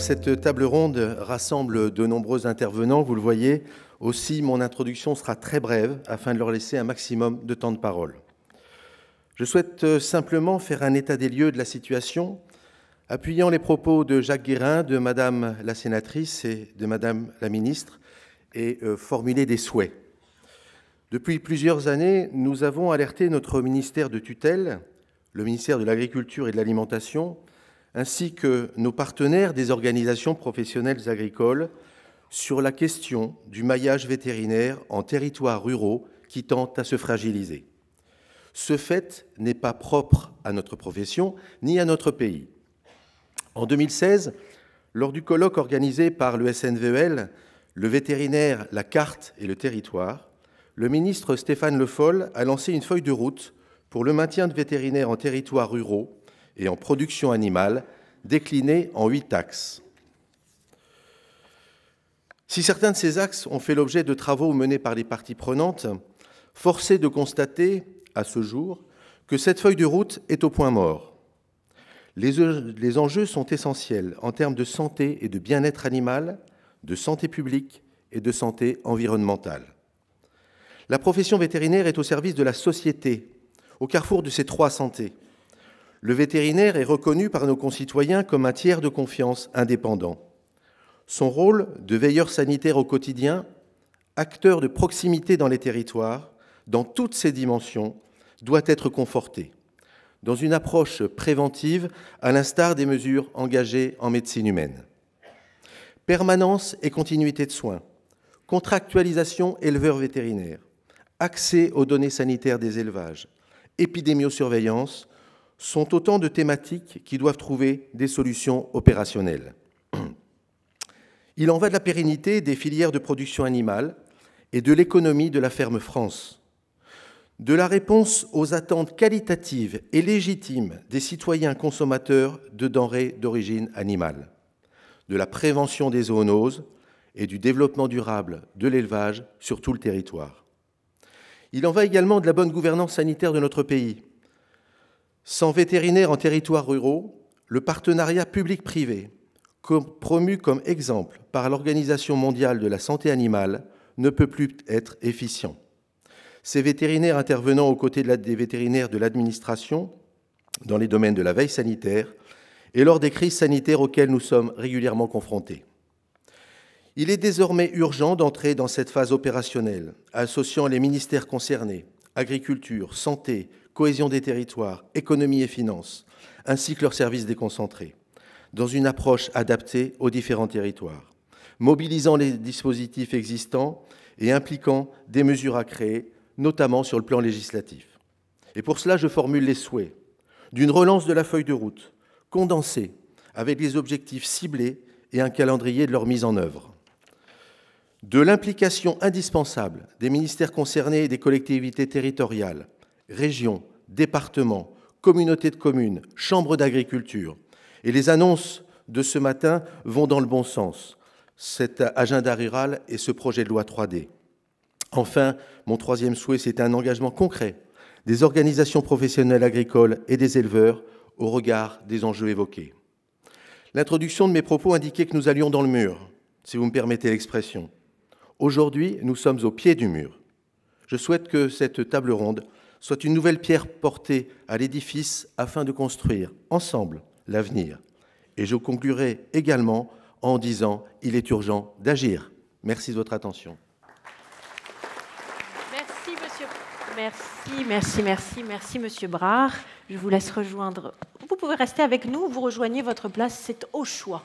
Cette table ronde rassemble de nombreux intervenants, vous le voyez. Aussi, mon introduction sera très brève afin de leur laisser un maximum de temps de parole. Je souhaite euh, simplement faire un état des lieux de la situation, appuyant les propos de Jacques Guérin, de Madame la sénatrice et de Madame la ministre, et euh, formuler des souhaits. Depuis plusieurs années, nous avons alerté notre ministère de tutelle, le ministère de l'Agriculture et de l'Alimentation, ainsi que nos partenaires des organisations professionnelles agricoles sur la question du maillage vétérinaire en territoires ruraux qui tend à se fragiliser. Ce fait n'est pas propre à notre profession ni à notre pays. En 2016, lors du colloque organisé par le SNVL, e le vétérinaire, la carte et le territoire, le ministre Stéphane Le Foll a lancé une feuille de route pour le maintien de vétérinaires en territoires ruraux et en production animale, déclinée en huit axes. Si certains de ces axes ont fait l'objet de travaux menés par les parties prenantes, force est de constater, à ce jour, que cette feuille de route est au point mort. Les, e-, les enjeux sont essentiels en termes de santé et de bien-être animal, de santé publique et de santé environnementale. La profession vétérinaire est au service de la société, au carrefour de ces trois santés le vétérinaire est reconnu par nos concitoyens comme un tiers de confiance indépendant. Son rôle de veilleur sanitaire au quotidien, acteur de proximité dans les territoires, dans toutes ses dimensions, doit être conforté, dans une approche préventive à l'instar des mesures engagées en médecine humaine. Permanence et continuité de soins, contractualisation éleveur-vétérinaire, accès aux données sanitaires des élevages, épidémiosurveillance, sont autant de thématiques qui doivent trouver des solutions opérationnelles. Il en va de la pérennité des filières de production animale et de l'économie de la ferme France, de la réponse aux attentes qualitatives et légitimes des citoyens consommateurs de denrées d'origine animale, de la prévention des zoonoses et du développement durable de l'élevage sur tout le territoire. Il en va également de la bonne gouvernance sanitaire de notre pays, sans vétérinaires en territoires ruraux, le partenariat public-privé, promu comme exemple par l'Organisation mondiale de la santé animale, ne peut plus être efficient. Ces vétérinaires intervenant aux côtés des vétérinaires de l'administration dans les domaines de la veille sanitaire et lors des crises sanitaires auxquelles nous sommes régulièrement confrontés. Il est désormais urgent d'entrer dans cette phase opérationnelle, associant les ministères concernés, agriculture, santé, cohésion des territoires, économie et finances, ainsi que leurs services déconcentrés, dans une approche adaptée aux différents territoires, mobilisant les dispositifs existants et impliquant des mesures à créer, notamment sur le plan législatif. Et pour cela, je formule les souhaits d'une relance de la feuille de route, condensée, avec des objectifs ciblés et un calendrier de leur mise en œuvre. De l'implication indispensable des ministères concernés et des collectivités territoriales régions, départements, communautés de communes, chambres d'agriculture. Et les annonces de ce matin vont dans le bon sens, cet agenda rural et ce projet de loi 3D. Enfin, mon troisième souhait, c'est un engagement concret des organisations professionnelles agricoles et des éleveurs au regard des enjeux évoqués. L'introduction de mes propos indiquait que nous allions dans le mur, si vous me permettez l'expression. Aujourd'hui, nous sommes au pied du mur. Je souhaite que cette table ronde soit une nouvelle pierre portée à l'édifice afin de construire ensemble l'avenir. Et je conclurai également en disant, il est urgent d'agir. Merci de votre attention. Merci, monsieur. Merci, merci, merci, merci, monsieur Brard. Je vous laisse rejoindre. Vous pouvez rester avec nous, vous rejoignez votre place, c'est au choix.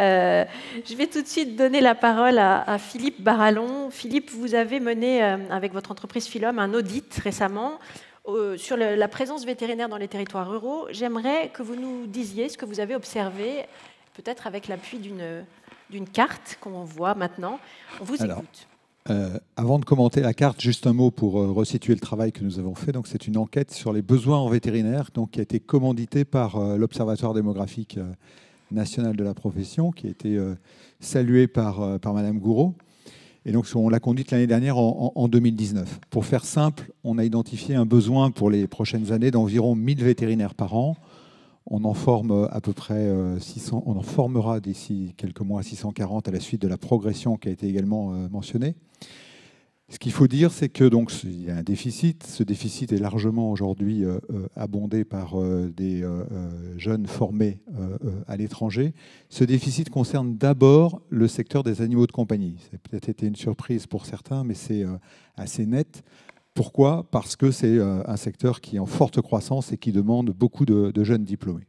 Euh, je vais tout de suite donner la parole à, Philippe Barallon. Philippe, vous avez mené euh, avec votre entreprise Philom un audit récemment euh, sur la présence vétérinaire dans les territoires ruraux. J'aimerais que vous nous disiez ce que vous avez observé, peut-être avec l'appui d'une carte qu'on voit maintenant. On vous Alors, écoute. avant de commenter la carte, juste un mot pour resituer le travail que nous avons fait. Donc, c'est une enquête sur les besoins en vétérinaire, donc qui a été commanditée par l'Observatoire démographique nationale de la profession, qui a été euh, saluée par, euh, par Madame Gouraud. Et donc, on l'a conduite l'année dernière en, en, 2019. Pour faire simple, on a identifié un besoin pour les prochaines années d'environ 1000 vétérinaires par an. On en forme euh, à peu près 600, on en formera d'ici quelques mois 640 à la suite de la progression qui a été également mentionnée. Ce qu'il faut dire, c'est que donc il y a un déficit. Ce déficit est largement aujourd'hui euh, euh, abondé par euh, des jeunes formés à l'étranger. Ce déficit concerne d'abord le secteur des animaux de compagnie. a peut-être été une surprise pour certains, mais c'est assez net. Pourquoi Parce que c'est un secteur qui est en forte croissance et qui demande beaucoup de, de jeunes diplômés.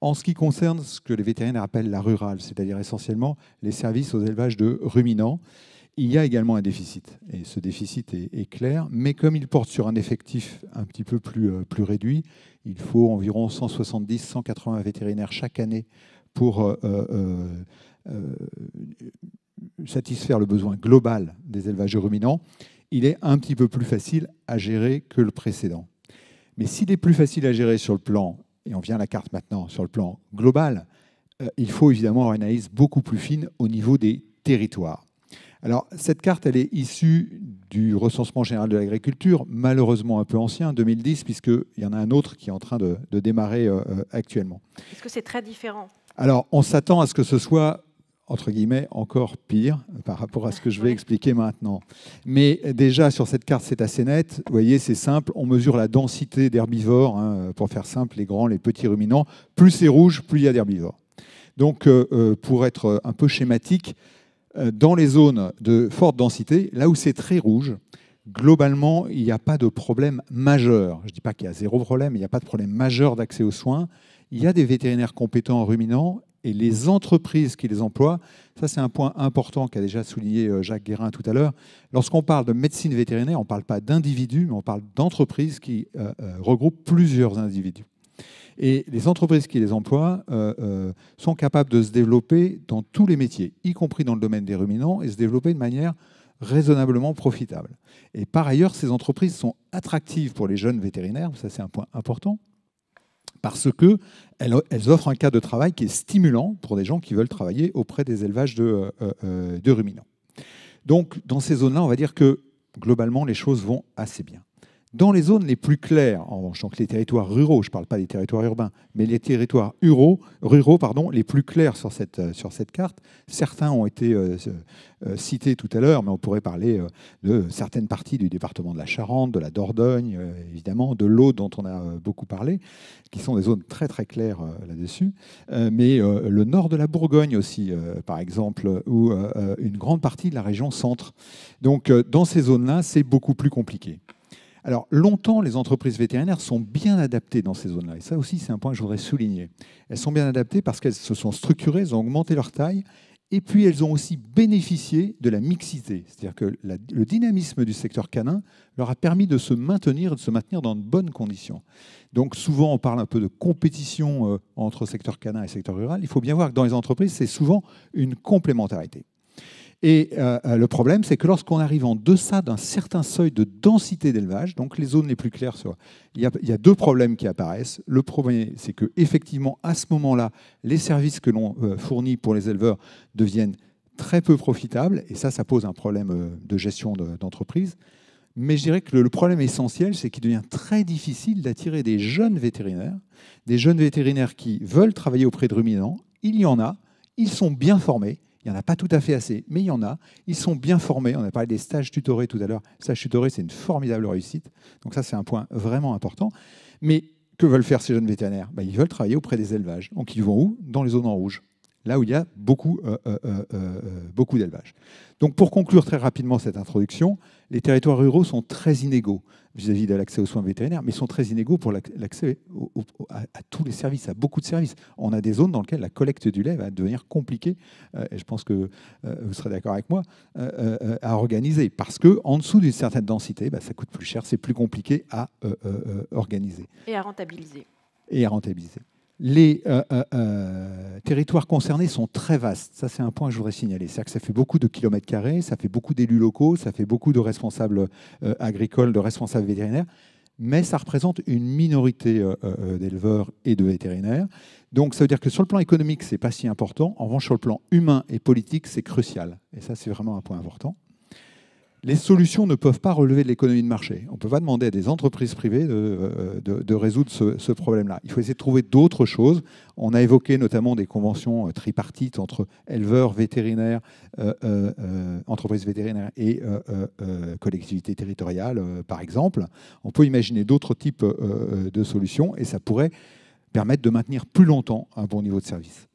En ce qui concerne ce que les vétérinaires appellent la rurale, c'est-à-dire essentiellement les services aux élevages de ruminants, il y a également un déficit. Et ce déficit est, clair, mais comme il porte sur un effectif un petit peu plus, euh, réduit, il faut environ 170-180 vétérinaires chaque année pour euh, euh, satisfaire le besoin global des élevages ruminants. Il est un petit peu plus facile à gérer que le précédent. Mais s'il est plus facile à gérer sur le plan, et on vient à la carte maintenant, sur le plan global, il faut évidemment avoir une analyse beaucoup plus fine au niveau des territoires. Alors, cette carte, elle est issue du recensement général de l'agriculture, malheureusement un peu ancien, 2010, puisqu'il y en a un autre qui est en train de, démarrer euh, euh, actuellement. Est-ce que c'est très différent Alors, on s'attend à ce que ce soit entre guillemets, encore pire par rapport à ce que je vais expliquer maintenant. Mais déjà, sur cette carte, c'est assez net. Vous voyez, c'est simple. On mesure la densité d'herbivores, hein, pour faire simple, les grands, les petits ruminants. Plus c'est rouge, plus il y a d'herbivores. Donc, euh, pour être un peu schématique, euh, dans les zones de forte densité, là où c'est très rouge, globalement, il n'y a pas de problème majeur. Je ne dis pas qu'il y a zéro problème, il n'y a pas de problème majeur d'accès aux soins. Il y a des vétérinaires compétents en ruminants et les entreprises qui les emploient, ça c'est un point important qu'a déjà souligné euh, Jacques Guérin tout à l'heure, lorsqu'on parle de médecine vétérinaire, on ne parle pas d'individus, mais on parle d'entreprises qui euh, regroupent plusieurs individus. Et les entreprises qui les emploient euh, euh, sont capables de se développer dans tous les métiers, y compris dans le domaine des ruminants, et se développer de manière raisonnablement profitable. Et par ailleurs, ces entreprises sont attractives pour les jeunes vétérinaires, ça c'est un point important, parce qu'elles offrent un cadre de travail qui est stimulant pour des gens qui veulent travailler auprès des élevages de, euh, de ruminants. Donc dans ces zones-là, on va dire que globalement, les choses vont assez bien. Dans les zones les plus claires, en revanche, donc les territoires ruraux, je ne parle pas des territoires urbains, mais les territoires ruraux, ruraux pardon, les plus clairs sur cette, euh, sur cette carte, certains ont été euh, euh, cités tout à l'heure, mais on pourrait parler de certaines parties du département de la Charente, de la Dordogne, évidemment, de l'Aude dont on a beaucoup parlé, qui sont des zones très très claires là-dessus, mais le nord de la Bourgogne aussi, par exemple, ou une grande partie de la région centre. Donc dans ces zones-là, c'est beaucoup plus compliqué. Alors, longtemps, les entreprises vétérinaires sont bien adaptées dans ces zones-là. Et ça aussi, c'est un point que je voudrais souligner. Elles sont bien adaptées parce qu'elles se sont structurées, elles ont augmenté leur taille, et puis elles ont aussi bénéficié de la mixité. C'est-à-dire que le dynamisme du secteur canin leur a permis de se maintenir, de se maintenir dans de bonnes conditions. Donc souvent, on parle un peu de compétition euh, entre secteur canin et secteur rural. Il faut bien voir que dans les entreprises, c'est souvent une complémentarité. Et euh, euh, le problème, c'est que lorsqu'on arrive en deçà d'un certain seuil de densité d'élevage, donc les zones les plus claires, il, y a, deux problèmes qui apparaissent. Le premier, c'est que effectivement, à ce moment-là, les services que l'on euh, fournit pour les éleveurs deviennent très peu profitables, et ça, ça pose un problème de gestion d'entreprise. Mais je dirais que le problème essentiel, c'est qu'il devient très difficile d'attirer des jeunes vétérinaires, des jeunes vétérinaires qui veulent travailler auprès de ruminants. Il y en a, ils sont bien formés, il n'y en a pas tout à fait assez, mais il y en a. Ils sont bien formés. On a parlé des stages tutorés tout à l'heure. stages tutorés, c'est une formidable réussite. Donc ça, c'est un point vraiment important. Mais que veulent faire ces jeunes vétérinaires ben, Ils veulent travailler auprès des élevages. Donc ils vont où Dans les zones en rouge là où il y a beaucoup, euh, euh, euh, beaucoup d'élevage. Donc pour conclure très rapidement cette introduction, les territoires ruraux sont très inégaux vis-à-vis de l'accès aux soins vétérinaires, mais sont très inégaux pour l'accès à, tous les services, à beaucoup de services. On a des zones dans lesquelles la collecte du lait va devenir compliquée, et je pense que vous serez d'accord avec moi, à organiser, parce qu'en dessous d'une certaine densité, bah, ça coûte plus cher, c'est plus compliqué à organiser. Et à rentabiliser. Et à rentabiliser. Les euh, euh, euh, territoires concernés sont très vastes. Ça, c'est un point que je voudrais signaler. C'est-à-dire que ça fait beaucoup de kilomètres carrés, ça fait beaucoup d'élus locaux, ça fait beaucoup de responsables agricoles, de responsables vétérinaires, mais ça représente une minorité d'éleveurs et de vétérinaires. Donc, ça veut dire que sur le plan économique, c'est pas si important. En revanche, sur le plan humain et politique, c'est crucial. Et ça, c'est vraiment un point important les solutions ne peuvent pas relever de l'économie de marché. On ne peut pas demander à des entreprises privées de, euh, résoudre ce, problème-là. Il faut essayer de trouver d'autres choses. On a évoqué notamment des conventions euh, tripartites entre éleveurs, vétérinaires, euh, entreprises vétérinaires et collectivités territoriales, par exemple. On peut imaginer d'autres types de solutions et ça pourrait permettre de maintenir plus longtemps un bon niveau de service.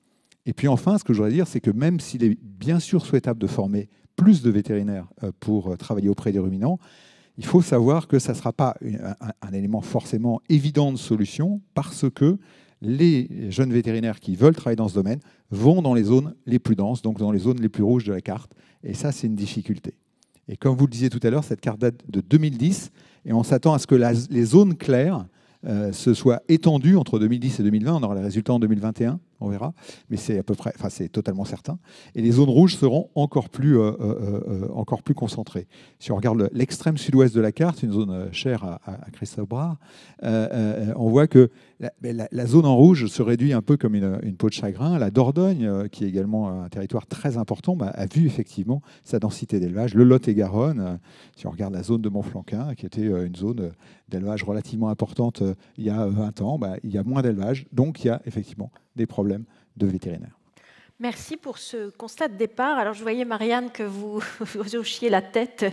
Et puis enfin, ce que je voudrais dire, c'est que même s'il est bien sûr souhaitable de former plus de vétérinaires euh, pour euh, travailler auprès des ruminants, il faut savoir que ça ne sera pas un, élément forcément évident de solution parce que les jeunes vétérinaires qui veulent travailler dans ce domaine vont dans les zones les plus denses, donc dans les zones les plus rouges de la carte. Et ça, c'est une difficulté. Et comme vous le disiez tout à l'heure, cette carte date de 2010 et on s'attend à ce que les zones claires euh, se soient étendues entre 2010 et 2020. On aura les résultats en 2021 on verra, mais c'est à peu près, enfin c'est totalement certain. Et les zones rouges seront encore plus, euh, euh, euh, encore plus concentrées. Si on regarde l'extrême sud-ouest de la carte, une zone chère à, Christophe Bras, on voit que ben, la, zone en rouge se réduit un peu comme une, peau de chagrin. La Dordogne, qui est également un territoire très important, bah, a vu effectivement sa densité d'élevage. Le Lot et Garonne, si on regarde la zone de Montflanquin, qui était une zone d'élevage relativement importante il y a 20 ans, bah, il y a moins d'élevage, donc il y a effectivement des problèmes de vétérinaires. Merci pour ce constat de départ. Alors, je voyais, Marianne, que vous, vous hochiez la tête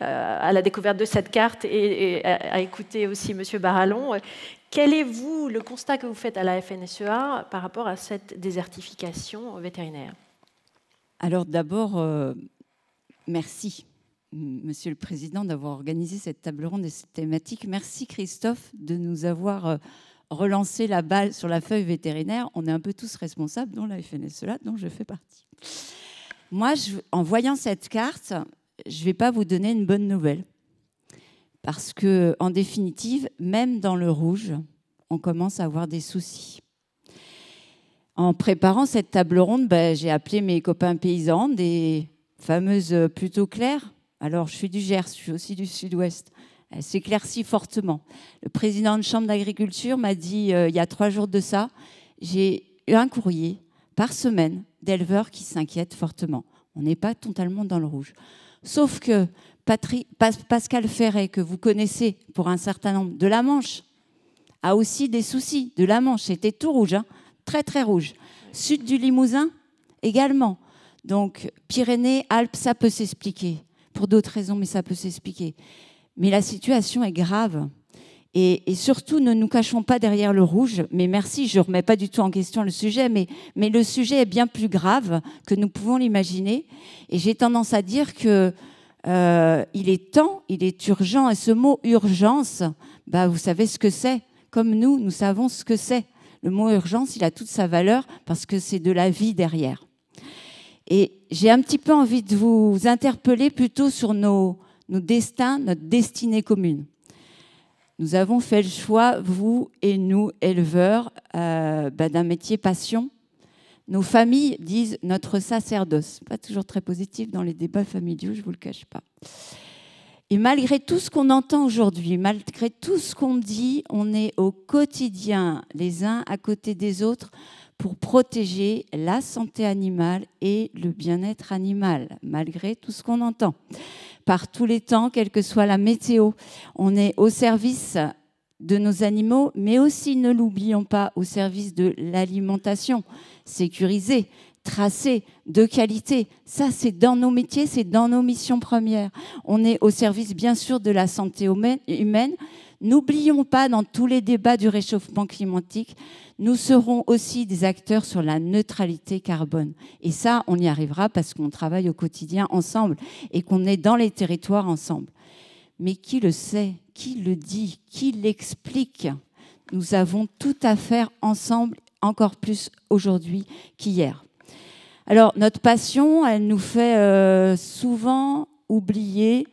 euh, à la découverte de cette carte et, à, écouter aussi M. Barallon. Quel est, vous, le constat que vous faites à la FNSEA par rapport à cette désertification vétérinaire Alors, d'abord, euh, merci, Monsieur le Président, d'avoir organisé cette table ronde et cette thématique. Merci, Christophe, de nous avoir. Euh, relancer la balle sur la feuille vétérinaire, on est un peu tous responsables, dont la cela, dont je fais partie. Moi, en voyant cette carte, je ne vais pas vous donner une bonne nouvelle. Parce que, en définitive, même dans le rouge, on commence à avoir des soucis. En préparant cette table ronde, ben, j'ai appelé mes copains paysans, des fameuses plutôt claires. Alors, je suis du Gers, je suis aussi du Sud-Ouest elle s'éclaircit fortement. Le président de chambre d'agriculture m'a dit euh, il y a trois jours de ça, j'ai eu un courrier par semaine d'éleveurs qui s'inquiètent fortement. On n'est pas totalement dans le rouge. Sauf que Pascal Ferret, que vous connaissez pour un certain nombre de la Manche, a aussi des soucis de la Manche. C'était tout rouge, hein. très très rouge. Sud du Limousin également. Donc Pyrénées, Alpes, ça peut s'expliquer. Pour d'autres raisons, mais ça peut s'expliquer. Mais la situation est grave. Et, surtout, ne nous cachons pas derrière le rouge. Mais merci, je ne remets pas du tout en question le sujet, mais, mais, le sujet est bien plus grave que nous pouvons l'imaginer. Et j'ai tendance à dire que euh, il est temps, il est urgent. Et ce mot urgence, bah, vous savez ce que c'est. Comme nous, nous savons ce que c'est. Le mot urgence, il a toute sa valeur parce que c'est de la vie derrière. Et j'ai un petit peu envie de vous interpeller plutôt sur nos, nos destins, notre destinée commune. Nous avons fait le choix, vous et nous, éleveurs, euh, bah, d'un métier passion. Nos familles disent notre sacerdoce. Pas toujours très positif dans les débats familiaux, je ne vous le cache pas. Et malgré tout ce qu'on entend aujourd'hui, malgré tout ce qu'on dit, on est au quotidien les uns à côté des autres pour protéger la santé animale et le bien-être animal, malgré tout ce qu'on entend. Par tous les temps, quelle que soit la météo, on est au service de nos animaux, mais aussi, ne l'oublions pas, au service de l'alimentation sécurisée, tracée, de qualité. Ça, c'est dans nos métiers, c'est dans nos missions premières. On est au service, bien sûr, de la santé humaine N'oublions pas, dans tous les débats du réchauffement climatique, nous serons aussi des acteurs sur la neutralité carbone. Et ça, on y arrivera parce qu'on travaille au quotidien ensemble et qu'on est dans les territoires ensemble. Mais qui le sait Qui le dit Qui l'explique Nous avons tout à faire ensemble, encore plus aujourd'hui qu'hier. Alors, notre passion, elle nous fait euh, souvent oublier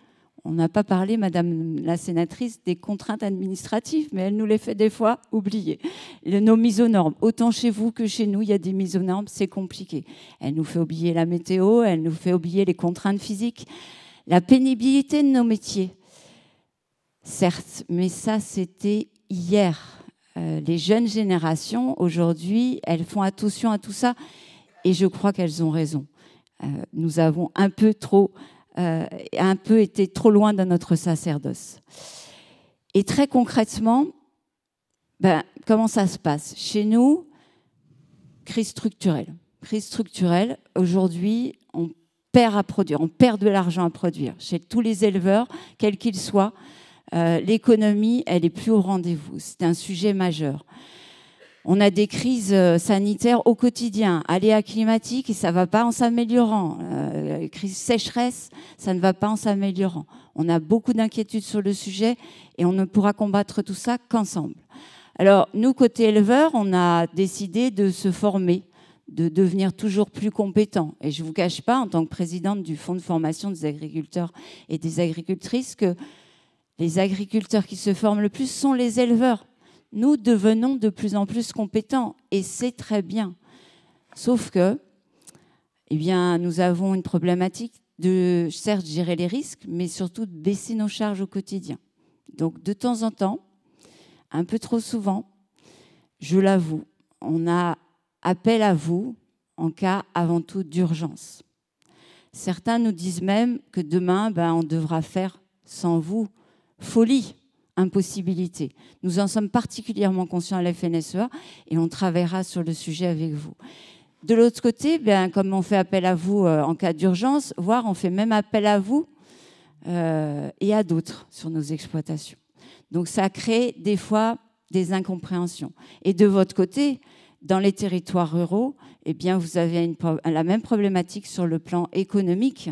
on n'a pas parlé, Madame la Sénatrice, des contraintes administratives, mais elle nous les fait des fois oublier. nos mises aux normes, autant chez vous que chez nous, il y a des mises aux normes, c'est compliqué. Elle nous fait oublier la météo, elle nous fait oublier les contraintes physiques, la pénibilité de nos métiers. Certes, mais ça, c'était hier. Euh, les jeunes générations, aujourd'hui, elles font attention à tout ça, et je crois qu'elles ont raison. Euh, nous avons un peu trop euh, a un peu été trop loin de notre sacerdoce. Et très concrètement, ben, comment ça se passe Chez nous, crise structurelle. Crise structurelle, aujourd'hui, on perd à produire, on perd de l'argent à produire. Chez tous les éleveurs, quels qu'ils soient, euh, l'économie, elle est plus au rendez-vous. C'est un sujet majeur. On a des crises euh, sanitaires au quotidien, aléas climatiques, et ça ne va pas en s'améliorant. Euh, crise sécheresse, ça ne va pas en s'améliorant. On a beaucoup d'inquiétudes sur le sujet et on ne pourra combattre tout ça qu'ensemble. Alors, nous, côté éleveurs, on a décidé de se former de devenir toujours plus compétents. Et je ne vous cache pas, en tant que présidente du Fonds de formation des agriculteurs et des agricultrices, que les agriculteurs qui se forment le plus sont les éleveurs nous devenons de plus en plus compétents et c'est très bien. Sauf que, eh bien, nous avons une problématique de, certes, gérer les risques, mais surtout de baisser nos charges au quotidien. Donc, de temps en temps, un peu trop souvent, je l'avoue, on a appel à vous en cas avant tout d'urgence. Certains nous disent même que demain, ben, on devra faire sans vous folie impossibilité. Nous en sommes particulièrement conscients à la FNSEA et on travaillera sur le sujet avec vous. De l'autre côté, bien, comme on fait appel à vous euh, en cas d'urgence, voire on fait même appel à vous euh, et à d'autres sur nos exploitations. Donc ça crée des fois des incompréhensions. Et de votre côté, dans les territoires ruraux, eh bien, vous avez la même problématique sur le plan économique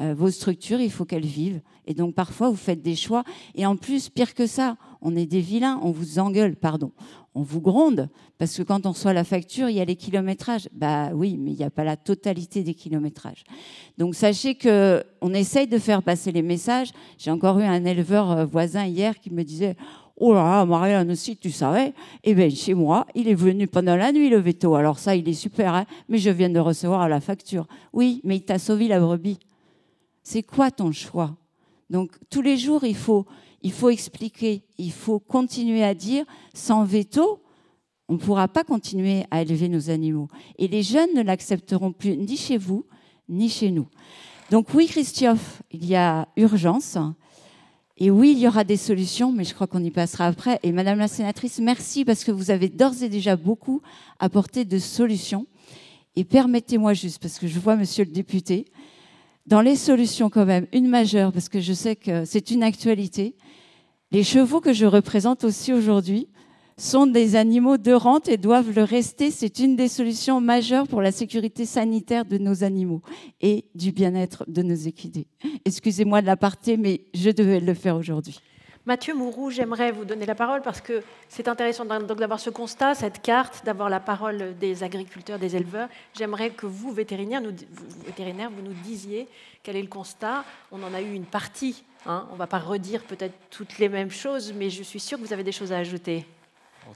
euh, vos structures, il faut qu'elles vivent. Et donc parfois, vous faites des choix. Et en plus, pire que ça, on est des vilains, on vous engueule, pardon. On vous gronde, parce que quand on reçoit la facture, il y a les kilométrages. Bah oui, mais il n'y a pas la totalité des kilométrages. Donc sachez que on essaye de faire passer les messages. J'ai encore eu un éleveur euh, voisin hier qui me disait Oh là là, Marianne aussi, tu savais Eh bien, chez moi, il est venu pendant la nuit, le veto. Alors ça, il est super, hein, mais je viens de recevoir la facture. Oui, mais il t'a sauvé la brebis. C'est quoi ton choix Donc tous les jours, il faut, il faut expliquer, il faut continuer à dire, sans veto, on ne pourra pas continuer à élever nos animaux. Et les jeunes ne l'accepteront plus, ni chez vous, ni chez nous. Donc oui, Christophe, il y a urgence. Et oui, il y aura des solutions, mais je crois qu'on y passera après. Et Madame la Sénatrice, merci parce que vous avez d'ores et déjà beaucoup apporté de solutions. Et permettez-moi juste, parce que je vois Monsieur le député, dans les solutions quand même, une majeure, parce que je sais que c'est une actualité. Les chevaux que je représente aussi aujourd'hui sont des animaux de rente et doivent le rester. C'est une des solutions majeures pour la sécurité sanitaire de nos animaux et du bien-être de nos équidés. Excusez-moi de l'aparté, mais je devais le faire aujourd'hui. Mathieu Mourou, j'aimerais vous donner la parole parce que c'est intéressant d'avoir ce constat, cette carte, d'avoir la parole des agriculteurs, des éleveurs. J'aimerais que vous, vétérinaires, vous, vétérinaires, vous nous disiez quel est le constat. On en a eu une partie. Hein. On ne va pas redire peut-être toutes les mêmes choses, mais je suis sûr que vous avez des choses à ajouter.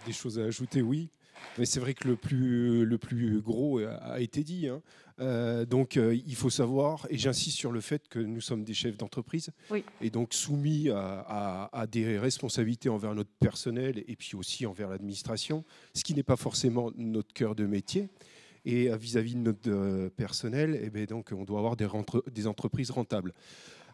des choses à ajouter, oui. Mais c'est vrai que le plus, le plus gros a été dit. Hein. Euh, donc euh, il faut savoir, et j'insiste sur le fait que nous sommes des chefs d'entreprise, et donc soumis à, des responsabilités envers notre personnel et puis aussi envers l'administration, ce qui n'est pas forcément notre cœur de métier. Et euh, vis-à-vis de notre personnel, et eh ben, donc, on doit avoir des entreprises rentables.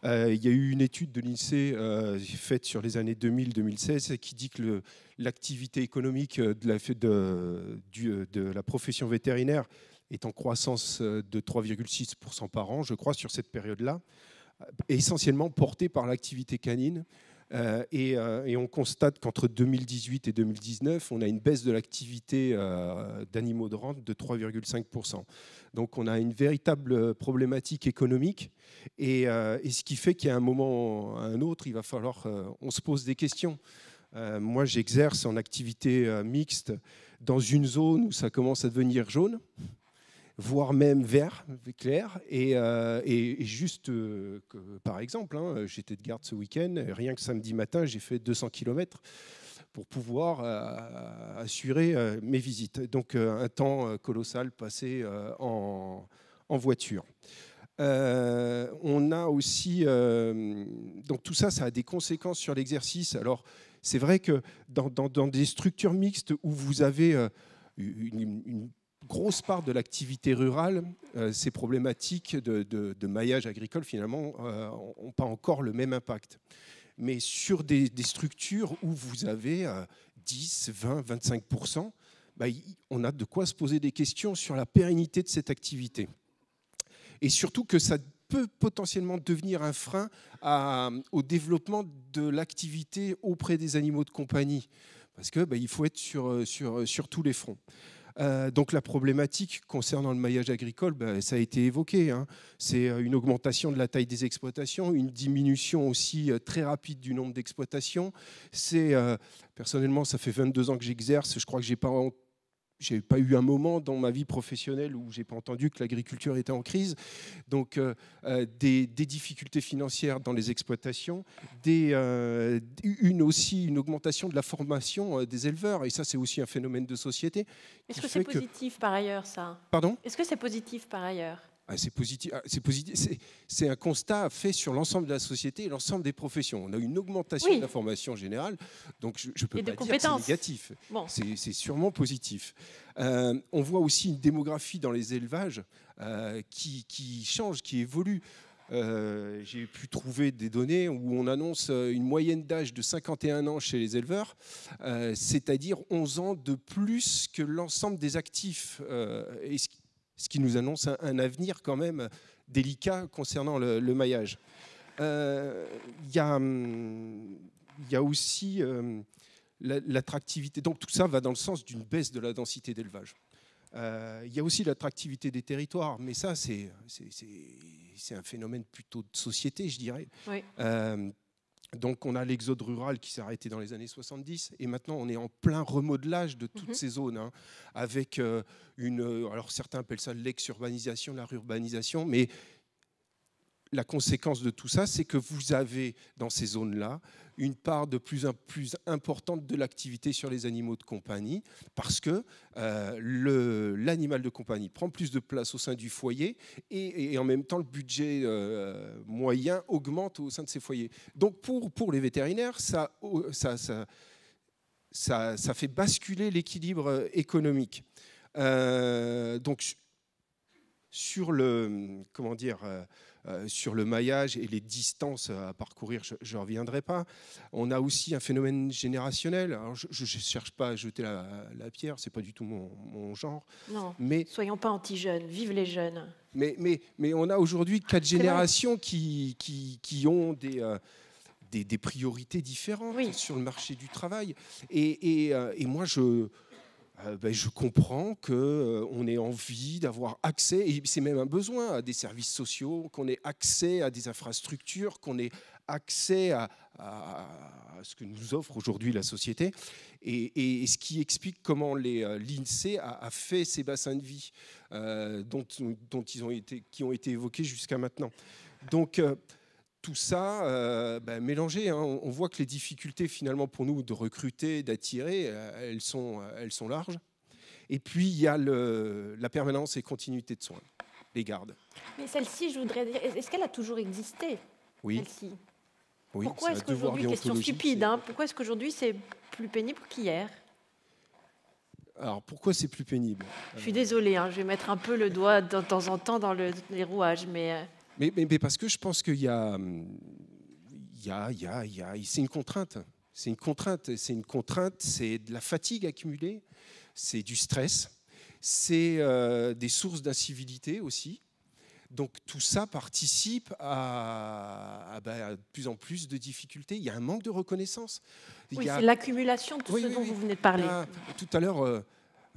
Euh, il y a eu une étude de l'INSEE euh, faite sur les années 2000-2016 qui dit que l'activité économique euh, de la, de la, profession vétérinaire est en croissance de 3,6% par an, je crois, sur cette période-là, essentiellement portée par l'activité canine. Euh, euh, et, on constate qu'entre 2018 et 2019, on a une baisse de l'activité euh, d'animaux de rente de 3,5%. Donc on a une véritable problématique économique. Et, ce qui fait qu'à un moment à un autre, il va falloir, on se pose des questions. moi, j'exerce en activité mixte dans une zone où ça commence à devenir jaune voire même vert, clair. Et, euh, juste euh, que, par exemple, hein, j'étais de garde ce week-end, rien que samedi matin, j'ai fait 200 km pour pouvoir euh, assurer mes visites. Donc un temps colossal passé en, voiture. on a aussi, donc tout ça, ça a des conséquences sur l'exercice. Alors c'est vrai que dans, des structures mixtes où vous avez une, une grosse part de l'activité rurale, euh, ces problématiques de, maillage agricole, finalement, n'ont euh, pas encore le même impact. Mais sur des, structures où vous avez 10, 20, 25 on a de quoi se poser des questions sur la pérennité de cette activité. Et surtout que ça peut potentiellement devenir un frein au développement de l'activité auprès des animaux de compagnie, parce qu'il bah, faut être sur tous les fronts. Euh, donc la problématique concernant le maillage agricole, ben, ça a été évoqué. Hein. C'est euh, une augmentation de la taille des exploitations, une diminution aussi euh, très rapide du nombre d'exploitations. C'est personnellement, ça fait 22 ans que j'exerce, je crois que j'ai pas j'ai pas eu un moment dans ma vie professionnelle où j'ai pas entendu que l'agriculture était en crise. Donc euh, euh, des, difficultés financières dans les exploitations, des, euh, une aussi une augmentation de la formation des éleveurs et ça c'est aussi un phénomène de société. Est-ce que c'est positif par ailleurs ça Pardon Est-ce que c'est positif par ailleurs ah, ah, c'est positif. c'est C'est un constat fait sur l'ensemble de la société et l'ensemble des professions. On a une augmentation de la formation générale, donc je, ne peux pas dire que c'est négatif. C'est sûrement positif. Euh, on voit aussi une démographie dans les élevages euh, qui, change, qui évolue. Euh, j'ai pu trouver des données où on annonce une moyenne d'âge de 51 ans chez les éleveurs, c'est-à-dire 11 ans de plus que l'ensemble des actifs. ce ce qui nous annonce un, avenir quand même délicat concernant le, maillage. Euh, hum, il y, a aussi euh, l'attractivité. Donc tout ça va dans le sens d'une baisse de la densité d'élevage. Euh, il y a aussi l'attractivité des territoires, mais ça, c'est un phénomène plutôt de société, je dirais. Oui. Donc on a l'exode rural qui s'est arrêté dans les années 70 et maintenant on est en plein remodelage de toutes mhm. ces zones hein. avec euh, une euh, alors certains appellent ça l'exurbanisation, la rurbanisation, mais la conséquence de tout ça, c'est que vous avez dans ces zones-là une part de plus en plus importante de l'activité sur les animaux de compagnie, parce que euh, l'animal de compagnie prend plus de place au sein du foyer et, en même temps le budget euh, moyen augmente au sein de ces foyers. Donc pour, les vétérinaires, ça, ça, fait basculer l'équilibre euh, économique sur le, comment dire, euh, euh, sur le maillage et les distances à parcourir, je ne reviendrai pas. On a aussi un phénomène générationnel. Alors je ne cherche pas à jeter la, pierre, ce n'est pas du tout mon, genre. Non, mais, soyons pas anti-jeunes, vive les jeunes. Mais, mais, mais on a aujourd'hui quatre générations qui, qui, ont des... Euh, des, priorités différentes sur le marché du travail. Et, et, et moi, je, euh, ben, je comprends qu'on euh, ait envie d'avoir accès, et c'est même un besoin, à des services sociaux, qu'on ait accès à des infrastructures, qu'on ait accès à, ce que nous offre aujourd'hui la société, et, ce qui explique comment euh, l'INSEE a, fait ces bassins de vie ils ont été, qui ont été évoqués jusqu'à maintenant. Donc, tout ça euh, ben, mélangé. Hein. On, voit que les difficultés finalement pour nous de recruter, d'attirer, euh, elles, sont, euh, elles sont larges. Et puis il y a le, la permanence et continuité de soins, les gardes. Mais celle-ci, je voudrais dire, est-ce qu'elle a toujours existé Oui. Celle-ci pourquoi est-ce qu'aujourd'hui, question stupide, hein pourquoi est-ce qu'aujourd'hui c'est plus pénible qu'hier alors pourquoi c'est plus pénible Je suis désolée, hein, je vais mettre un peu le doigt de temps en temps dans le, les rouages, mais mais, parce que je pense qu'il hum, y a, il y a, il y a, c'est une contrainte. C'est une contrainte. C'est une contrainte. C'est de la fatigue accumulée. C'est du stress. C'est euh, des sources d'incivilité aussi. Donc tout ça participe bah, à, de plus en plus de difficultés. Il y a un manque de reconnaissance. Oui, c'est l'accumulation de tout ce dont vous venez de parler. Ah, tout à l'heure, euh,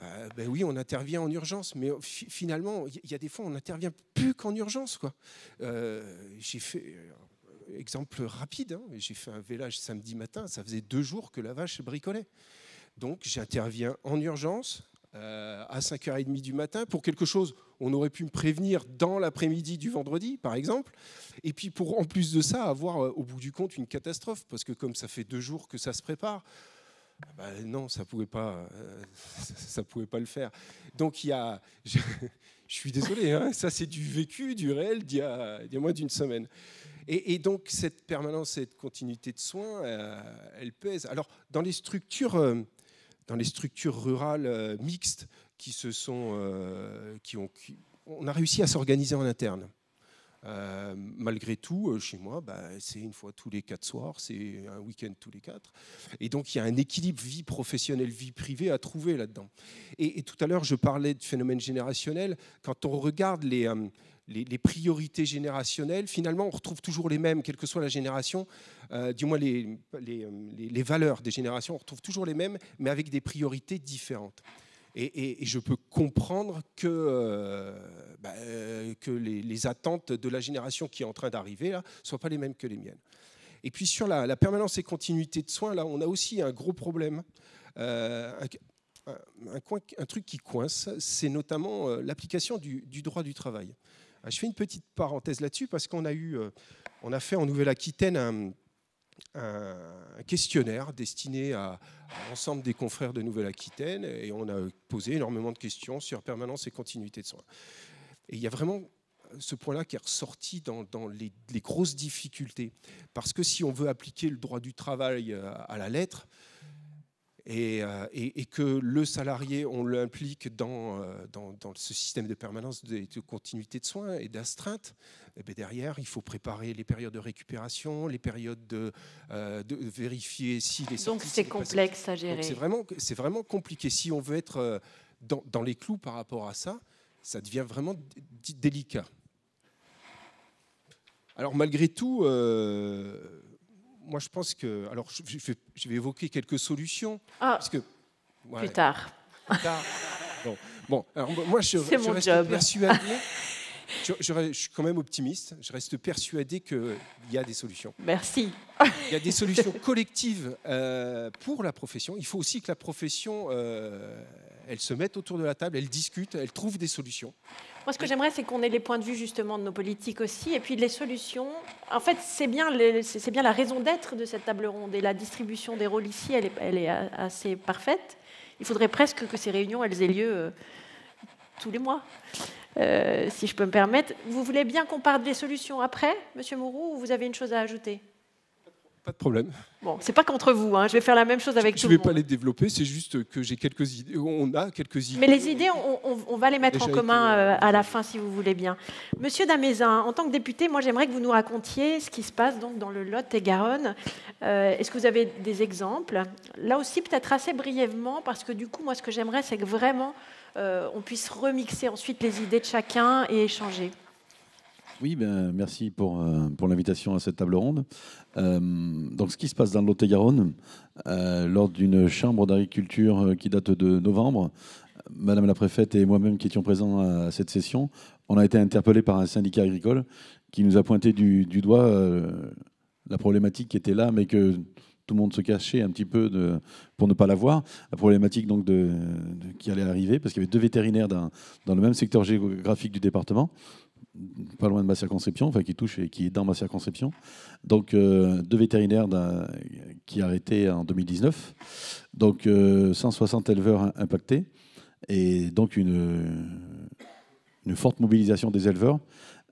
euh, ben oui, on intervient en urgence, mais finalement, il y a des fois, on intervient plus qu'en urgence. Quoi. Euh, j'ai fait, euh, exemple rapide, hein, j'ai fait un vélage samedi matin, ça faisait deux jours que la vache bricolait. Donc j'interviens en urgence à 5h30 du matin pour quelque chose, on aurait pu me prévenir dans l'après-midi du vendredi, par exemple, et puis pour en plus de ça avoir au bout du compte une catastrophe, parce que comme ça fait deux jours que ça se prépare, ah bah non, ça pouvait pas, euh, ça, pouvait pas le faire. Donc il y a, je, suis désolé, hein, ça c'est du vécu, du réel d'il y, y a, moins d'une semaine. Et, donc cette permanence, cette continuité de soins, euh, elle pèse. Alors dans les structures, euh, dans les structures rurales mixtes qui se sont, qui ont, on a réussi à s'organiser en interne. Euh, malgré tout, euh, chez moi, bah, c'est une fois tous les quatre soirs, c'est un week-end tous les quatre. Et donc, il y a un équilibre vie professionnelle, vie privée à trouver là-dedans. Et, tout à l'heure, je parlais de phénomène générationnel. Quand on regarde euh, les, les, priorités générationnelles, finalement, on retrouve toujours les mêmes, quelle que soit la génération, du moins les valeurs des générations, on retrouve toujours les mêmes, mais avec des priorités différentes. Et, je peux comprendre que, euh, bah, euh, que les, attentes de la génération qui est en train d'arriver ne soient pas les mêmes que les miennes. Et puis sur la, permanence et continuité de soins, là, on a aussi un gros problème. Euh, un, truc qui coince, c'est notamment l'application du, droit du travail. Ah, je fais une petite parenthèse là-dessus parce qu'on a eu, on a fait en Nouvelle-Aquitaine un, un questionnaire destiné à, l'ensemble des confrères de Nouvelle-Aquitaine et on a posé énormément de questions sur permanence et continuité de soins. Et il y a vraiment ce point-là qui est ressorti dans, les, grosses difficultés. Parce que si on veut appliquer le droit du travail euh, à la lettre, euh, et, que le salarié, on l'implique dans, euh, dans, ce système de permanence de, continuité de soins et d'astreinte, eh ben, derrière, il faut préparer les périodes de récupération, les périodes de, euh, de vérifier si les... Donc c'est complexe à gérer. C'est vraiment, vraiment, compliqué. Si on veut être dans, les clous par rapport à ça, ça devient vraiment délicat. Alors malgré tout, moi, je pense que. Alors, je, vais, évoquer quelques solutions. Ah, parce que, plus tard. Plus tard. bon, bon moi, je, je mon reste job. persuadé. Je, je, suis quand même optimiste. Je reste persuadé qu'il y a des solutions. Merci. Il y a des solutions collectives euh, pour la profession. Il faut aussi que la profession, euh, elle se mette autour de la table, elle discute, elle trouve des solutions. Moi, ce que j'aimerais, c'est qu'on ait les points de vue justement de nos politiques aussi, et puis les solutions. En fait, c'est bien, c'est bien la raison d'être de cette table ronde, et la distribution des rôles ici, elle est, assez parfaite. Il faudrait presque que ces réunions, elles aient lieu euh, tous les mois, euh, si je peux me permettre. Vous voulez bien qu'on parle des solutions après, Monsieur Mourou, ou vous avez une chose à ajouter pas de problème. Bon, c'est pas contre vous, hein, je vais faire la même chose avec je, monde. — Je vais pas les développer, c'est juste que j'ai quelques idées. On a quelques idées. Mais les idées, on, va les mettre en commun euh, euh, à la fin, si vous voulez bien. Monsieur Damézin, en tant que député, moi j'aimerais que vous nous racontiez ce qui se passe donc dans le Lot et Garonne. Euh, est-ce que vous avez des exemples Là aussi, peut-être assez brièvement, parce que du coup, moi ce que j'aimerais, c'est que vraiment on puisse remixer ensuite les idées de chacun et échanger. Oui, ben, merci euh, pour, l'invitation à cette table ronde. Euh, donc, ce qui se passe dans le garonne euh, lors d'une chambre d'agriculture qui date de novembre, Madame la préfète et moi-même qui étions présents à cette session, on a été interpellés par un syndicat agricole qui nous a pointé du, doigt la problématique qui était là, mais que tout le monde se cachait un petit peu pour ne pas la voir. La problématique donc de, qui allait arriver, parce qu'il y avait deux vétérinaires dans le même secteur géographique du département pas loin de ma circonscription, enfin qui touche et qui est dans ma circonscription. Donc euh, deux vétérinaires qui arrêtaient en 2019. Donc 160 euh, éleveurs impactés et donc une, une forte mobilisation des éleveurs.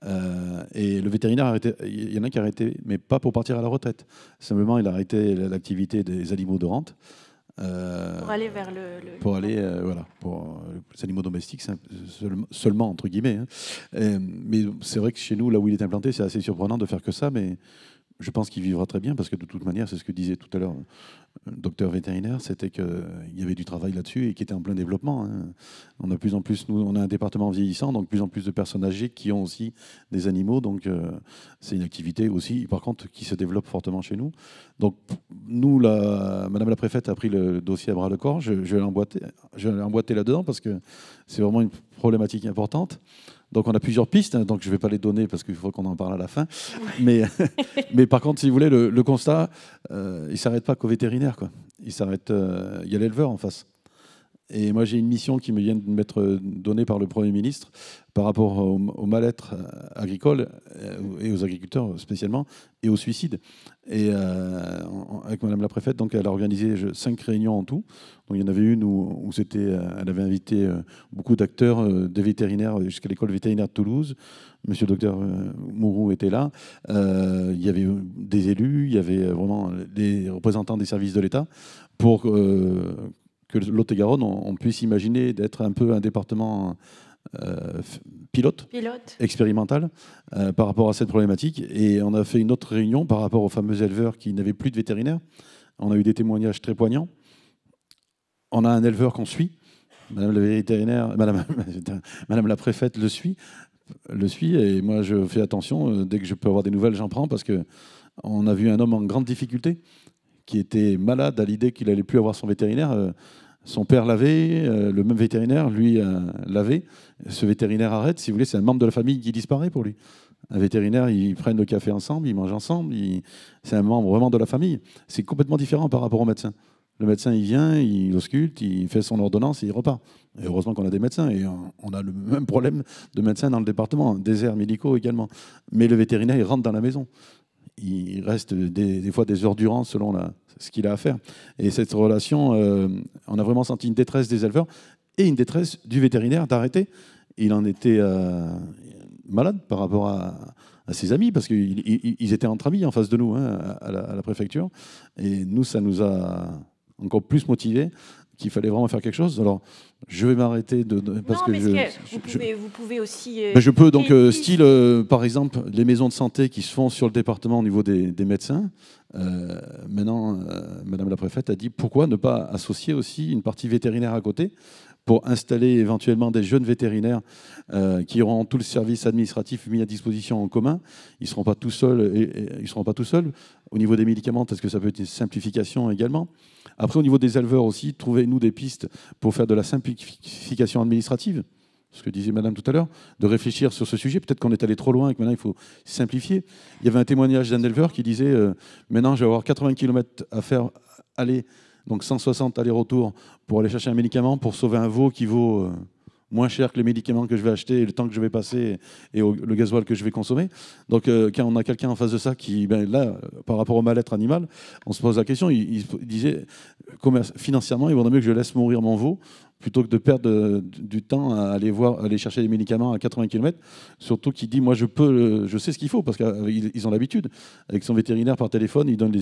Euh, et le vétérinaire arrêté, il y en a qui a arrêté, mais pas pour partir à la retraite. Simplement, il a arrêté l'activité des animaux de rente euh, pour aller vers le. pour aller, euh, voilà, pour euh, les animaux domestiques, seulement, entre guillemets. Hein. mais c'est vrai que chez nous, là où il est implanté, c'est assez surprenant de faire que ça, mais je pense qu'il vivra très bien parce que de toute manière, c'est ce que disait tout à l'heure le euh, docteur vétérinaire, c'était qu'il euh, y avait du travail là-dessus et qui était en plein développement. Hein. On a plus en plus, nous, on a un département vieillissant, donc plus en plus de personnes âgées qui ont aussi des animaux. Donc euh, c'est une activité aussi, par contre, qui se développe fortement chez nous. Donc nous, la, Madame la préfète a pris le dossier à bras le corps. Je, je vais l'emboîter là-dedans parce que c'est vraiment une problématique importante. Donc on a plusieurs pistes, hein, donc je ne vais pas les donner parce qu'il faut qu'on en parle à la fin. Mais, mais par contre, si vous voulez, le, constat, euh, il ne s'arrête pas qu'au vétérinaire. Quoi. Il, s'arrête, euh, il y a l'éleveur en face. Et moi, j'ai une mission qui me vient de m'être euh, donnée par le Premier ministre par rapport au, mal-être euh, agricole euh, et aux agriculteurs spécialement et au suicide. Et avec Madame la Préfète, donc, elle a organisé cinq réunions en tout. Donc, il y en avait une où, elle avait invité beaucoup d'acteurs, des vétérinaires jusqu'à l'école vétérinaire de Toulouse. Monsieur le docteur Mourou était là. il y avait des élus, il y avait vraiment des représentants des services de l'État pour que Lot-et-Garonne, on, puisse imaginer d'être un peu un département euh, pilote, expérimental euh, par rapport à cette problématique. Et on a fait une autre réunion par rapport aux fameux éleveurs qui n'avaient plus de vétérinaire. On a eu des témoignages très poignants. On a un éleveur qu'on suit. Madame la vétérinaire, euh, Madame, la préfète le suit, le suit. Et moi, je fais attention. Dès que je peux avoir des nouvelles, j'en prends parce que on a vu un homme en grande difficulté qui était malade à l'idée qu'il allait plus avoir son vétérinaire. Euh, son père l'avait, euh, le même vétérinaire, lui, euh, l'avait. Ce vétérinaire arrête, si vous voulez, c'est un membre de la famille qui disparaît pour lui. Un vétérinaire, ils prennent le café ensemble, ils mangent ensemble, c'est un membre vraiment de la famille. C'est complètement différent par rapport au médecin. Le médecin, il vient, il ausculte, il fait son ordonnance et il repart. Et heureusement qu'on a des médecins et on a le même problème de médecins dans le département, airs hein, médicaux également. Mais le vétérinaire, il rentre dans la maison. Il reste des, des fois des heures durant selon la, ce qu'il a à faire. Et cette relation, euh, on a vraiment senti une détresse des éleveurs et une détresse du vétérinaire d'arrêter. Il en était euh, malade par rapport à, ses amis, parce qu'ils étaient entre amis en face de nous, hein, à, la, à, la, préfecture. Et nous, ça nous a encore plus motivés qu'il fallait vraiment faire quelque chose. Alors, je vais m'arrêter de, parce que, je, vous, pouvez, aussi. Euh, je peux donc euh, style euh, par exemple les maisons de santé qui se font sur le département au niveau des, des médecins. maintenant, Madame la préfète a dit pourquoi ne pas associer aussi une partie vétérinaire à côté pour installer éventuellement des jeunes vétérinaires euh, qui auront tout le service administratif mis à disposition en commun. Ils ne seront pas tout seuls. Et, ils seront pas tout seuls. Au niveau des médicaments, est-ce que ça peut être une simplification également. Après, au niveau des éleveurs aussi, trouvez-nous des pistes pour faire de la simplification administrative ce que disait Madame tout à l'heure, de réfléchir sur ce sujet. Peut-être qu'on est allé trop loin et que maintenant il faut simplifier. Il y avait un témoignage d'un éleveur qui disait euh, maintenant je vais avoir 80 km à faire aller donc 160 allers-retours pour aller chercher un médicament pour sauver un veau qui vaut euh, moins cher que les médicaments que je vais acheter, et le temps que je vais passer et le gasoil que je vais consommer. Donc euh, quand on a quelqu'un en face de ça qui, ben, là, par rapport au mal-être animal, on se pose la question, il, il disait, financièrement, il vaudrait mieux que je laisse mourir mon veau plutôt que de perdre euh, du temps à aller voir, aller chercher des médicaments à 80 km. Surtout qu'il dit, moi, je peux, je sais ce qu'il faut parce qu'ils euh, ont l'habitude. Avec son vétérinaire par téléphone, il donne,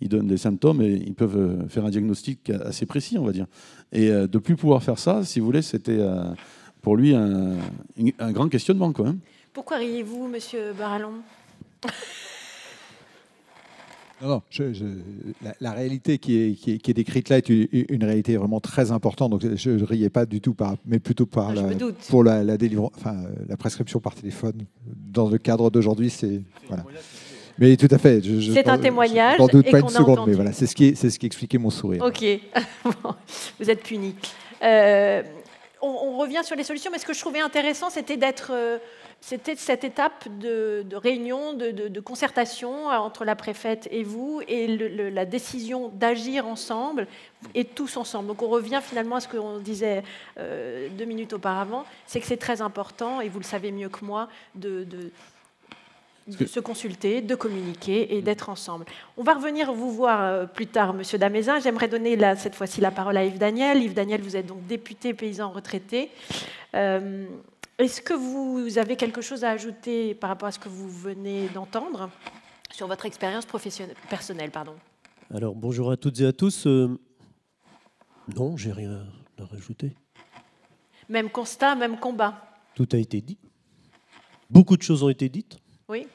des symptômes et ils peuvent euh, faire un diagnostic assez précis, on va dire. Et de plus pouvoir faire ça, si vous voulez, c'était pour lui un, grand questionnement, quoi. Hein. Pourquoi riez-vous, Monsieur Barallon non, non, la, réalité qui est, qui, est, décrite là est une, réalité vraiment très importante. Donc je ne riais pas du tout, par, mais plutôt par ah, pour la, euh, la prescription par téléphone. Dans le cadre d'aujourd'hui, c'est. Voilà. Mais tout à fait. c'est un témoignage. et pas une seconde, mais voilà, c'est ce, qui, ce qui expliquait mon sourire. Ok, vous êtes puni. Euh, on, revient sur les solutions, mais ce que je trouvais intéressant, c'était d'être. Euh, c'était cette étape de, réunion, de, concertation euh, entre la préfète et vous, et la décision d'agir ensemble, et tous ensemble. Donc on revient finalement à ce qu'on disait euh, deux minutes auparavant, c'est que c'est très important, et vous le savez mieux que moi, de, se consulter, de communiquer et mm. d'être ensemble. On va revenir vous voir euh, plus tard, Monsieur Damézin. J'aimerais donner cette fois-ci la parole à Yves Daniel. Yves Daniel, vous êtes donc député paysan retraité. Est-ce que vous avez quelque chose à ajouter par rapport à ce que vous venez d'entendre sur votre expérience professionnelle, personnelle pardon Alors, bonjour à toutes et à tous. Euh, non, j'ai rien à rajouter. Même constat, même combat. Tout a été dit. Beaucoup de choses ont été dites. Oui.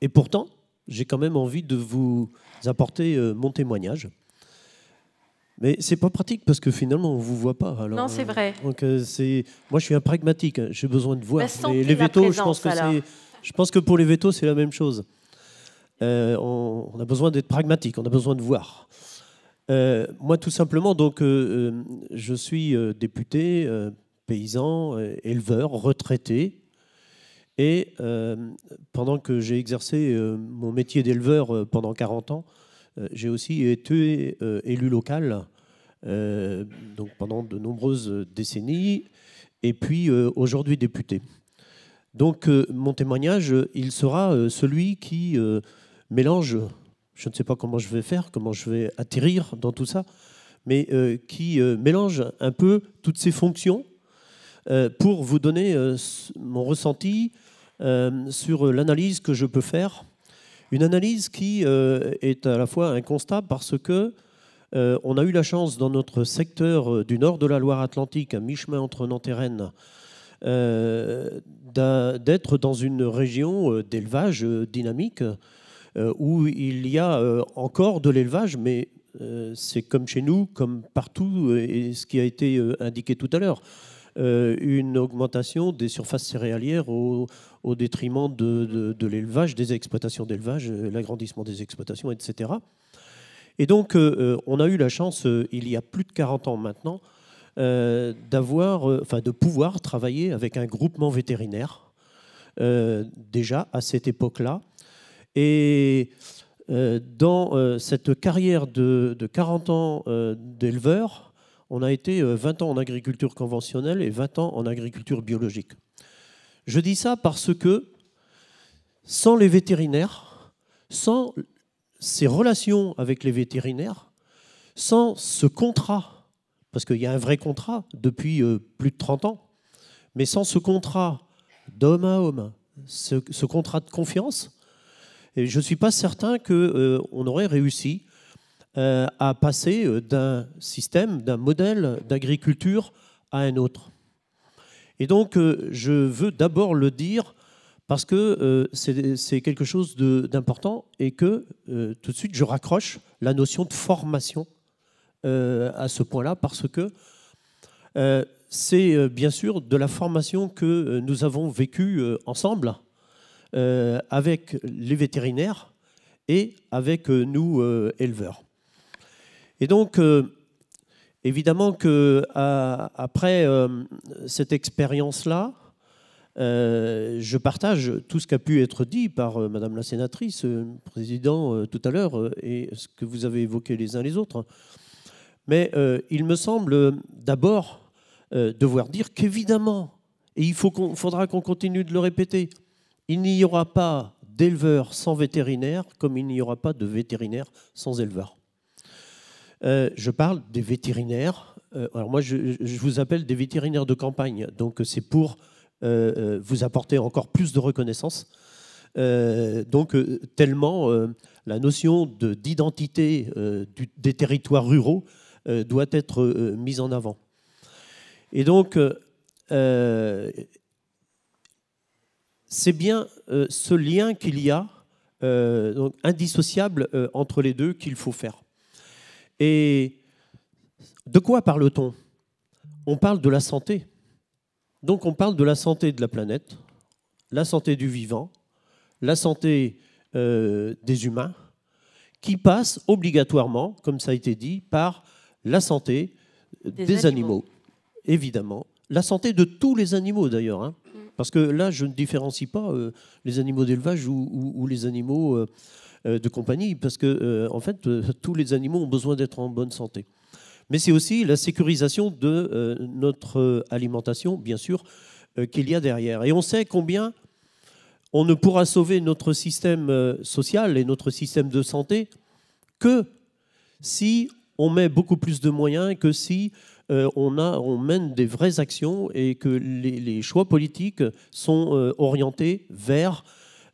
Et pourtant, j'ai quand même envie de vous apporter euh, mon témoignage. Mais c'est pas pratique parce que finalement on vous voit pas. Alors, non, c'est euh, vrai. donc euh, c'est, moi je suis un pragmatique. Hein. J'ai besoin de voir. Bah, les, je pense que je pense que pour les vétos c'est la même chose. Euh, on, a besoin d'être pragmatique, on a besoin de voir. moi tout simplement, donc je suis député, paysan, éleveur, retraité, et pendant que j'ai exercé mon métier d'éleveur pendant 40 ans, j'ai aussi été élu local euh, donc pendant de nombreuses décennies, et puis euh, aujourd'hui député. Donc euh, mon témoignage, il sera celui qui mélange, je ne sais pas comment je vais faire, comment je vais atterrir dans tout ça, mais qui mélange un peu toutes ces fonctions pour vous donner mon ressenti sur l'analyse que je peux faire. Une analyse qui est à la fois un constat parce que euh, on a eu la chance dans notre secteur euh, du nord de la Loire-Atlantique, à mi-chemin entre Nantes et Rennes, euh, d'être dans une région d'élevage dynamique où il y a encore de l'élevage, mais c'est comme chez nous, comme partout, et ce qui a été indiqué tout à l'heure une augmentation des surfaces céréalières au, détriment de l'élevage, des exploitations d'élevage, l'agrandissement des exploitations, etc. Et donc, euh, euh, on a eu la chance, euh, il y a plus de 40 ans maintenant, d'avoir, enfin, de pouvoir travailler avec un groupement vétérinaire, déjà à cette époque-là. Et dans cette carrière de, 40 ans d'éleveur, on a été 20 ans en agriculture conventionnelle et 20 ans en agriculture biologique. Je dis ça parce que sans les vétérinaires, sans ces relations avec les vétérinaires, sans ce contrat, parce qu'il y a un vrai contrat depuis euh, plus de 30 ans, mais sans ce contrat d'homme à homme, ce, contrat de confiance, je ne suis pas certain qu'on euh, on aurait réussi euh, à passer d'un système, d'un modèle d'agriculture à un autre. Et donc, je veux d'abord le dire parce que euh, c'est quelque chose d'important et que euh, tout de suite je raccroche la notion de formation euh, à ce point-là parce que c'est bien sûr de la formation que nous avons vécue ensemble avec les vétérinaires et avec nous éleveurs. Et donc évidemment que après cette expérience-là, euh, je partage tout ce qui a pu être dit par euh, Madame la sénatrice, euh, président, tout à l'heure, et ce que vous avez évoqué les uns les autres. Mais il me semble d'abord devoir dire qu'évidemment, et il faudra qu'on continue de le répéter, il n'y aura pas d'éleveurs sans vétérinaire comme il n'y aura pas de vétérinaire sans éleveur. je parle des vétérinaires. alors moi, je vous appelle des vétérinaires de campagne, donc c'est pour euh, euh, vous apporter encore plus de reconnaissance. Euh, donc tellement la notion d'identité des territoires ruraux doit être mise en avant. Et donc, c'est bien ce lien qu'il y a, indissociable entre les deux, qu'il faut faire. Et de quoi parle-t-on On parle de la santé. Donc on parle de la santé de la planète, la santé du vivant, la santé euh, des humains, qui passe obligatoirement, comme ça a été dit, par la santé euh, des, animaux. évidemment. La santé de tous les animaux d'ailleurs. Hein. Mm. Parce que là, je ne différencie pas euh, les animaux d'élevage ou, les animaux de compagnie, parce que en fait, tous les animaux ont besoin d'être en bonne santé mais c'est aussi la sécurisation de euh, notre euh, alimentation, bien sûr, euh, qu'il y a derrière. Et on sait combien on ne pourra sauver notre système social et notre système de santé que si on met beaucoup plus de moyens, que si on, a, on mène des vraies actions et que les, choix politiques sont orientés vers,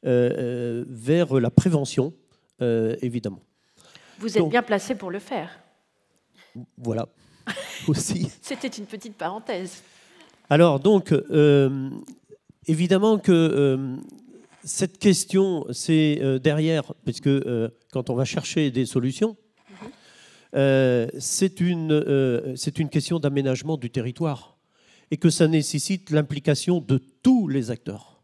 vers la prévention, évidemment. Vous êtes bien placé pour le faire. Voilà. Aussi. C'était une petite parenthèse. Alors donc, euh, évidemment que euh, cette question, c'est euh, derrière, puisque quand on va chercher des solutions, mm-hmm. c'est une, c'est une question d'aménagement du territoire et que ça nécessite l'implication de tous les acteurs.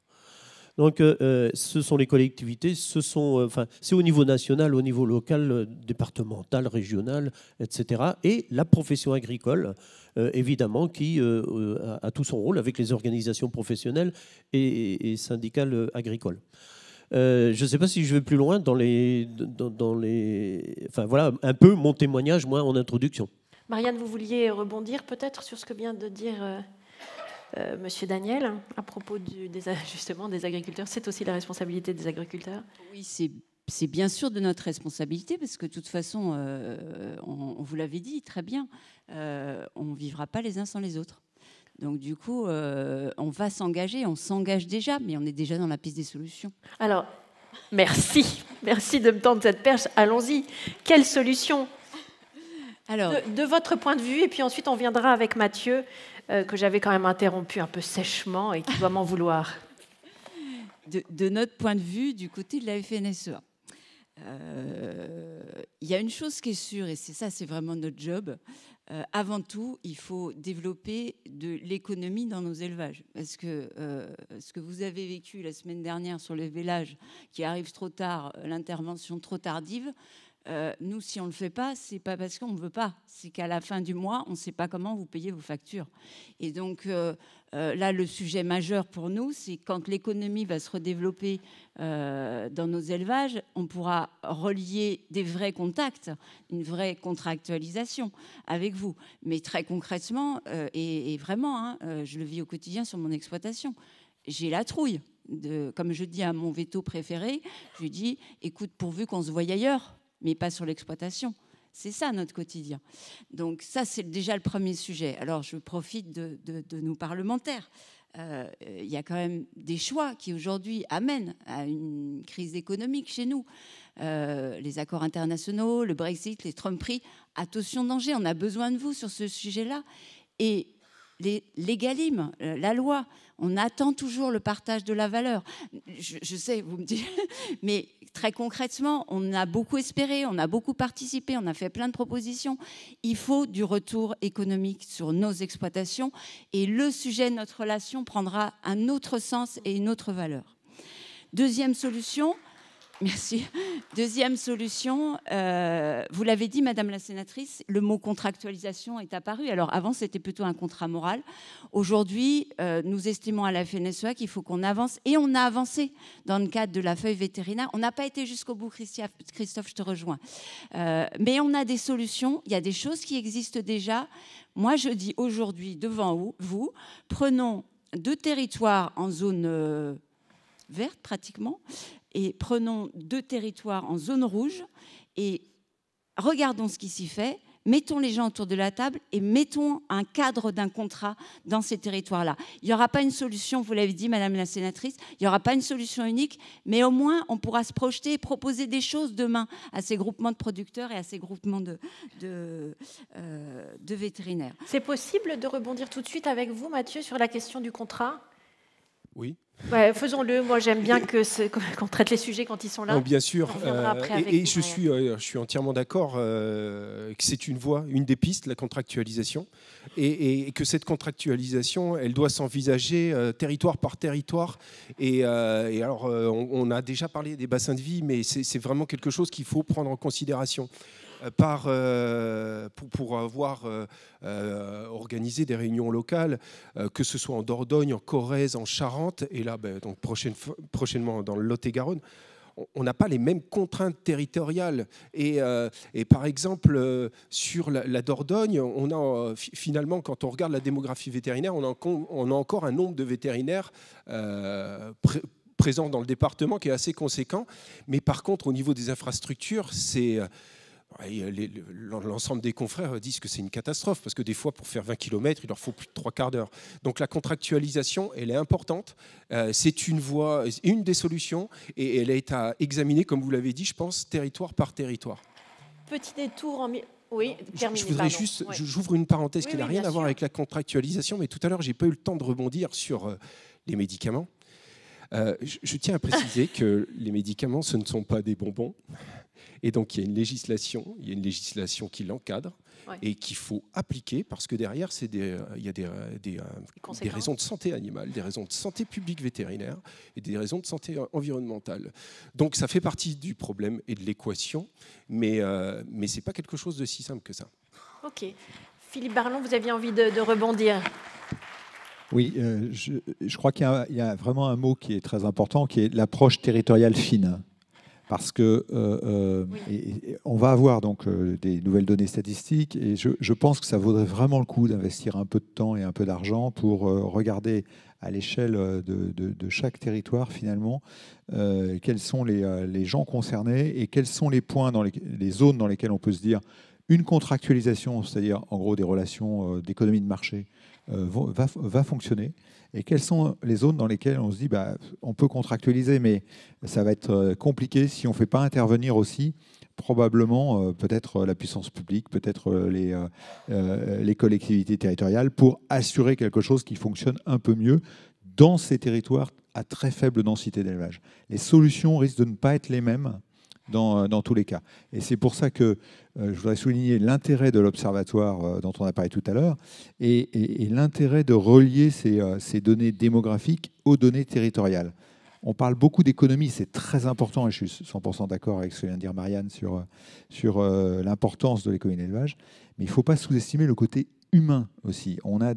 Donc, euh, euh, ce sont les collectivités, ce sont, euh, enfin, c'est au niveau national, au niveau local, départemental, régional, etc. Et la profession agricole, évidemment, qui a, tout son rôle avec les organisations professionnelles et, syndicales agricoles. je ne sais pas si je vais plus loin dans les, dans, dans, les, enfin voilà, un peu mon témoignage moi en introduction. Marianne, vous vouliez rebondir peut-être sur ce que vient de dire euh, Monsieur Daniel, à propos des, ajustements des agriculteurs. C'est aussi la responsabilité des agriculteurs Oui, c'est bien sûr de notre responsabilité parce que de toute façon, euh, on, vous l'avait dit très bien, euh, on ne vivra pas les uns sans les autres. Donc du coup, on va s'engager, on s'engage déjà, mais on est déjà dans la piste des solutions. Alors, merci, merci de me tendre cette perche. Allons-y. Quelle solution Alors, de, votre point de vue, et puis ensuite on viendra avec Mathieu euh, que j'avais quand même interrompu un peu sèchement et qui doit m'en vouloir. De, notre point de vue, du côté de la FNSEA, euh, il y a une chose qui est sûre, et c'est ça, c'est vraiment notre job. Euh, avant tout, il faut développer de l'économie dans nos élevages. Parce que ce que vous avez vécu la semaine dernière sur les vélages qui arrive trop tard, l'intervention trop tardive, euh, nous, si on ne le fait pas, c'est pas parce qu'on ne veut pas, c'est qu'à la fin du mois, on ne sait pas comment vous payez vos factures. Et donc euh, euh, là, le sujet majeur pour nous, c'est quand l'économie va se redévelopper dans nos élevages, on pourra relier des vrais contacts, une vraie contractualisation avec vous. Mais très concrètement, et, vraiment, hein, je le vis au quotidien sur mon exploitation, j'ai la trouille. comme je dis à mon veto préféré, je lui dis, écoute, pourvu qu'on se voie ailleurs, mais pas sur l'exploitation. C'est ça notre quotidien. Donc ça, c'est déjà le premier sujet. Alors je profite de, nos parlementaires. Euh, il y a quand même des choix qui aujourd'hui amènent à une crise économique chez nous. Euh, les accords internationaux, le Brexit, les prix. Attention, danger, on a besoin de vous sur ce sujet-là. Et l'égalim, euh, la loi. On attend toujours le partage de la valeur. Je, je sais, vous me dites, mais très concrètement, on a beaucoup espéré, on a beaucoup participé, on a fait plein de propositions. Il faut du retour économique sur nos exploitations et le sujet de notre relation prendra un autre sens et une autre valeur. Deuxième solution, Merci. Deuxième solution, euh, vous l'avez dit, Madame la Sénatrice, le mot contractualisation est apparu. Alors avant, c'était plutôt un contrat moral. Aujourd'hui, euh, nous estimons à la FNSEA qu'il faut qu'on avance, et on a avancé dans le cadre de la feuille vétérinaire. On n'a pas été jusqu'au bout, Christophe, je te rejoins. Euh, mais on a des solutions, il y a des choses qui existent déjà. Moi, je dis aujourd'hui, devant vous, prenons deux territoires en zone verte pratiquement, et prenons deux territoires en zone rouge et regardons ce qui s'y fait, mettons les gens autour de la table et mettons un cadre d'un contrat dans ces territoires-là. Il n'y aura pas une solution, vous l'avez dit, Madame la Sénatrice, il n'y aura pas une solution unique, mais au moins on pourra se projeter et proposer des choses demain à ces groupements de producteurs et à ces groupements de, de euh, vétérinaires. C'est possible de rebondir tout de suite avec vous, Mathieu, sur la question du contrat oui. Faisons-le. Moi, j'aime bien que qu'on traite les sujets quand ils sont là. bien sûr. Euh, et, je suis, euh, je suis entièrement d'accord euh, que c'est une voie, une des pistes, la contractualisation, et, que cette contractualisation, elle doit s'envisager territoire par territoire. Et, alors, on, on, a déjà parlé des bassins de vie, mais c'est vraiment quelque chose qu'il faut prendre en considération. Euh, par, euh, pour, avoir euh, organisé des réunions locales, que ce soit en Dordogne, en Corrèze, en Charente, et là, ben, donc prochaine, prochainement dans le Lot-et-Garonne on n'a pas les mêmes contraintes territoriales. Et, et par exemple, sur la, Dordogne, on a finalement, quand on regarde la démographie vétérinaire, on a, on a encore un nombre de vétérinaires présents dans le département qui est assez conséquent. Mais par contre, au niveau des infrastructures, c'est euh, l'ensemble des confrères euh, disent que c'est une catastrophe, parce que des fois, pour faire 20 km, il leur faut plus de trois quarts d'heure. Donc la contractualisation, elle est importante. Euh, c'est une voie, une des solutions, et elle est à examiner, comme vous l'avez dit, je pense, territoire par territoire. Petit détour en... Oui, je, juste, j'ouvre une parenthèse qui n'a rien à voir avec la contractualisation, mais tout à l'heure, j'ai pas eu le temps de rebondir sur les médicaments. Euh, je, tiens à préciser que les médicaments, ce ne sont pas des bonbons. Et donc, il y a une législation, il y a une législation qui l'encadre et qu'il faut appliquer parce que derrière, des, euh, il y a des, euh, des, raisons de santé animale, des raisons de santé publique vétérinaire et des raisons de santé environnementale. Donc, ça fait partie du problème et de l'équation, mais, mais ce n'est pas quelque chose de si simple que ça. OK. Philippe Barlon, vous aviez envie de, de rebondir oui, euh, je, crois qu'il y, a vraiment un mot qui est très important, qui est l'approche territoriale fine. Parce que euh, euh, on va avoir donc des nouvelles données statistiques et je, pense que ça vaudrait vraiment le coup d'investir un peu de temps et un peu d'argent pour regarder à l'échelle de, chaque territoire finalement, quels sont les, gens concernés et quels sont les points, dans les zones dans lesquelles on peut se dire une contractualisation, c'est-à-dire en gros des relations d'économie de marché euh, va, fonctionner et quelles sont les zones dans lesquelles on se dit bah, on peut contractualiser, mais ça va être euh, compliqué si on ne fait pas intervenir aussi probablement euh, peut-être la puissance publique, peut-être les, les collectivités territoriales pour assurer quelque chose qui fonctionne un peu mieux dans ces territoires à très faible densité d'élevage. Les solutions risquent de ne pas être les mêmes euh, dans, tous les cas. Et c'est pour ça que euh, je voudrais souligner l'intérêt de l'observatoire euh, dont on a parlé tout à l'heure et, l'intérêt de relier ces, données démographiques aux données territoriales. On parle beaucoup d'économie, c'est très important, et je suis 100% d'accord avec ce que vient de dire Marianne sur, sur l'importance de l'économie d'élevage, mais il ne faut pas sous-estimer le côté humain aussi. On a,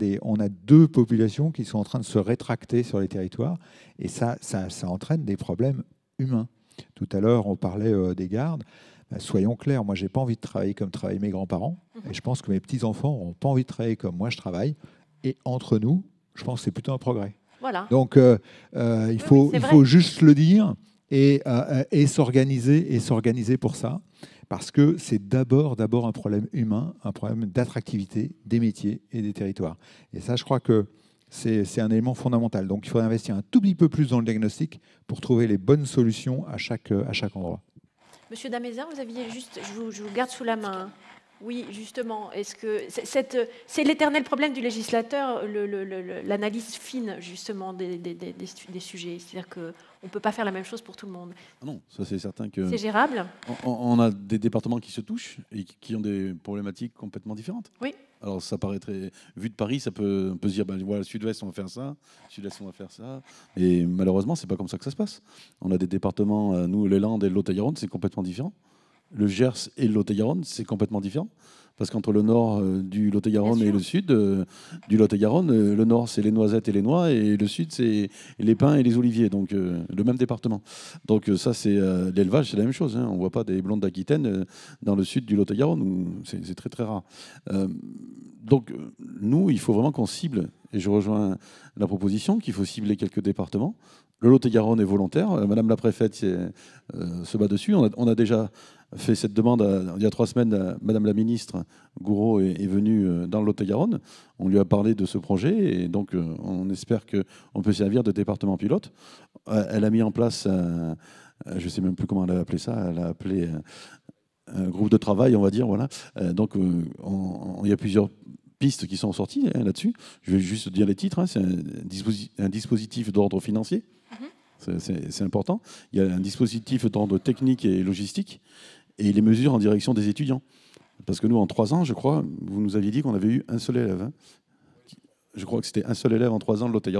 deux populations qui sont en train de se rétracter sur les territoires, et ça entraîne des problèmes humains. Tout à l'heure, on parlait euh, des gardes. Ben, soyons clairs, moi, j'ai pas envie de travailler comme travaillent mes grands-parents. Mhm. Et je pense que mes petits-enfants ont pas envie de travailler comme moi, je travaille. Et entre nous, je pense que c'est plutôt un progrès. Voilà. Donc, euh, euh, il, faut, il faut juste le dire et, et s'organiser et s'organiser pour ça. Parce que c'est d'abord, d'abord un problème humain, un problème d'attractivité des métiers et des territoires. Et ça, je crois que c'est un élément fondamental. Donc il faudrait investir un tout petit peu plus dans le diagnostic pour trouver les bonnes solutions à chaque, à chaque endroit. Monsieur Damézard, vous aviez juste, je vous garde sous la main. Hein. Oui, justement. Est-ce que c'est l'éternel problème du législateur, l'analyse fine justement des, des, sujets. C'est-à-dire qu'on ne peut pas faire la même chose pour tout le monde. Ah non, ça c'est certain que. C'est gérable. On, a des départements qui se touchent et qui ont des problématiques complètement différentes. Oui. Alors ça paraîtrait... vu de Paris, ça peut on peut se dire ben voilà Sud-Ouest on va faire ça, Sud-Est on va faire ça, et malheureusement c'est pas comme ça que ça se passe. On a des départements, euh, nous les Landes et l'Haute-Garonne, c'est complètement différent le Gers et le Lot-et-Garonne, c'est complètement différent. Parce qu'entre le nord euh, du Lot-et-Garonne et le sud euh, du Lot-et-Garonne, euh, le nord c'est les noisettes et les noix, et le sud c'est les pins et les oliviers, donc le même département. Donc ça c'est l'élevage, c'est la même chose. Hein. On ne voit pas des blondes d'Aquitaine dans le sud du Lot-et-Garonne, c'est très très rare. donc nous, il faut vraiment qu'on cible, et je rejoins la proposition qu'il faut cibler quelques départements. Le Lot-et-Garonne est volontaire, Madame la préfète se bat dessus. on a déjà fait cette demande il y a trois semaines. Mme Madame la ministre Gouraud est, venue euh, dans lhôtel garonne On lui a parlé de ce projet et donc euh, on espère qu'on peut servir de département pilote. Euh, elle a mis en place, je ne sais même plus comment elle a appelé ça, elle a appelé un groupe de travail, on va dire. Voilà. Donc il y a plusieurs pistes qui sont sorties hein, là-dessus. Je vais juste dire les titres. Hein. C'est un, dispositif d'ordre financier. Mm-hmm. C'est important. Il y a un dispositif de technique et logistique et les mesures en direction des étudiants. Parce que nous, en trois ans, je crois, vous nous aviez dit qu'on avait eu un seul élève. Hein. je crois que c'était un seul élève en trois ans de l'hôtel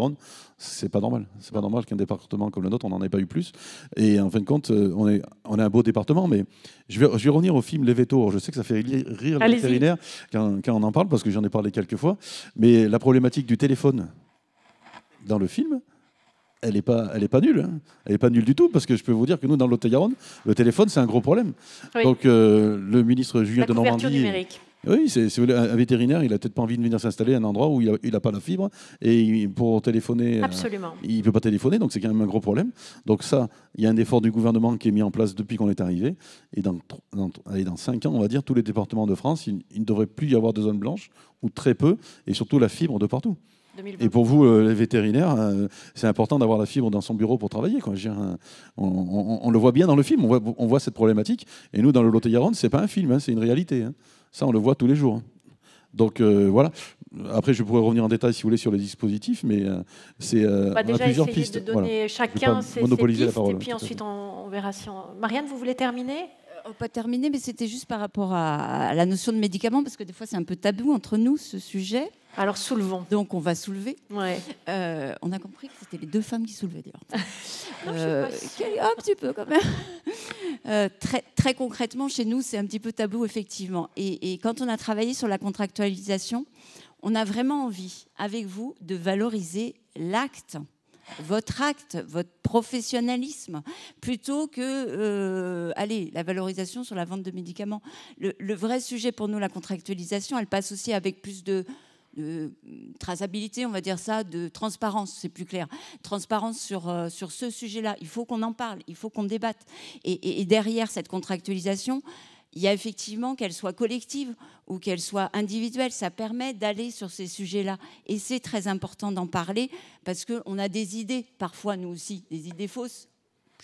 C'est pas normal. C'est pas normal qu'un département comme le nôtre, on n'en ait pas eu plus. Et en fin de compte, euh, on est, on un beau département, mais je vais, revenir au film Les Vétos. je sais que ça fait rire les vétérinaires quand, on en parle, parce que j'en ai parlé quelques fois. Mais la problématique du téléphone dans le film, elle n'est pas, est pas nulle. Hein. Elle n'est pas nulle du tout, parce que je peux vous dire que nous, dans l'Hôtel-Garonne, le téléphone, c'est un gros problème. Donc, euh, le ministre Julien de Normandie. Oui, c'est, un vétérinaire, il a peut-être pas envie de venir s'installer à un endroit où il n'a pas la fibre et pour téléphoner, euh, il ne peut pas téléphoner, donc c'est quand même un gros problème. Donc ça, il y a un effort du gouvernement qui est mis en place depuis qu'on est arrivé. Et dans, dans, 5 ans, on va dire, tous les départements de France, il, il ne devrait plus y avoir de zones blanches, ou très peu, et surtout la fibre de partout. Et pour vous, euh, les vétérinaires, euh, c'est important d'avoir la fibre dans son bureau pour travailler. Hein, on, le voit bien dans le film, on voit, on voit cette problématique. Et nous, dans le Lot-et-Garonne, c'est pas un film, hein, c'est une réalité. Hein. Ça, on le voit tous les jours. Donc euh, voilà. Après, je pourrais revenir en détail si vous voulez sur les dispositifs, mais c'est on, a déjà plusieurs pistes. de donner chacun ses, pistes, parole, et puis ensuite on, verra si on... Marianne, vous voulez terminer pas terminer, mais c'était juste par rapport à, à la notion de médicament, parce que des fois c'est un peu tabou entre nous ce sujet. Alors soulevons. Donc on va soulever. Euh, on a compris que c'était les deux femmes qui soulevaient d'ailleurs. Euh, un petit peu quand même. Euh, très, très concrètement, chez nous, c'est un petit peu tabou effectivement. Et, quand on a travaillé sur la contractualisation, on a vraiment envie, avec vous, de valoriser l'acte votre acte, votre professionnalisme, plutôt que, allez, la valorisation sur la vente de médicaments. le, vrai sujet pour nous, la contractualisation, elle passe aussi avec plus de, de euh, traçabilité, on va dire ça, de transparence, c'est plus clair. Transparence sur, euh, sur ce sujet-là. Il faut qu'on en parle, il faut qu'on débatte. Et, et, derrière cette contractualisation, il y a effectivement qu'elle soit collective ou qu'elle soit individuelle, ça permet d'aller sur ces sujets-là. Et c'est très important d'en parler parce qu'on a des idées, parfois nous aussi, des idées fausses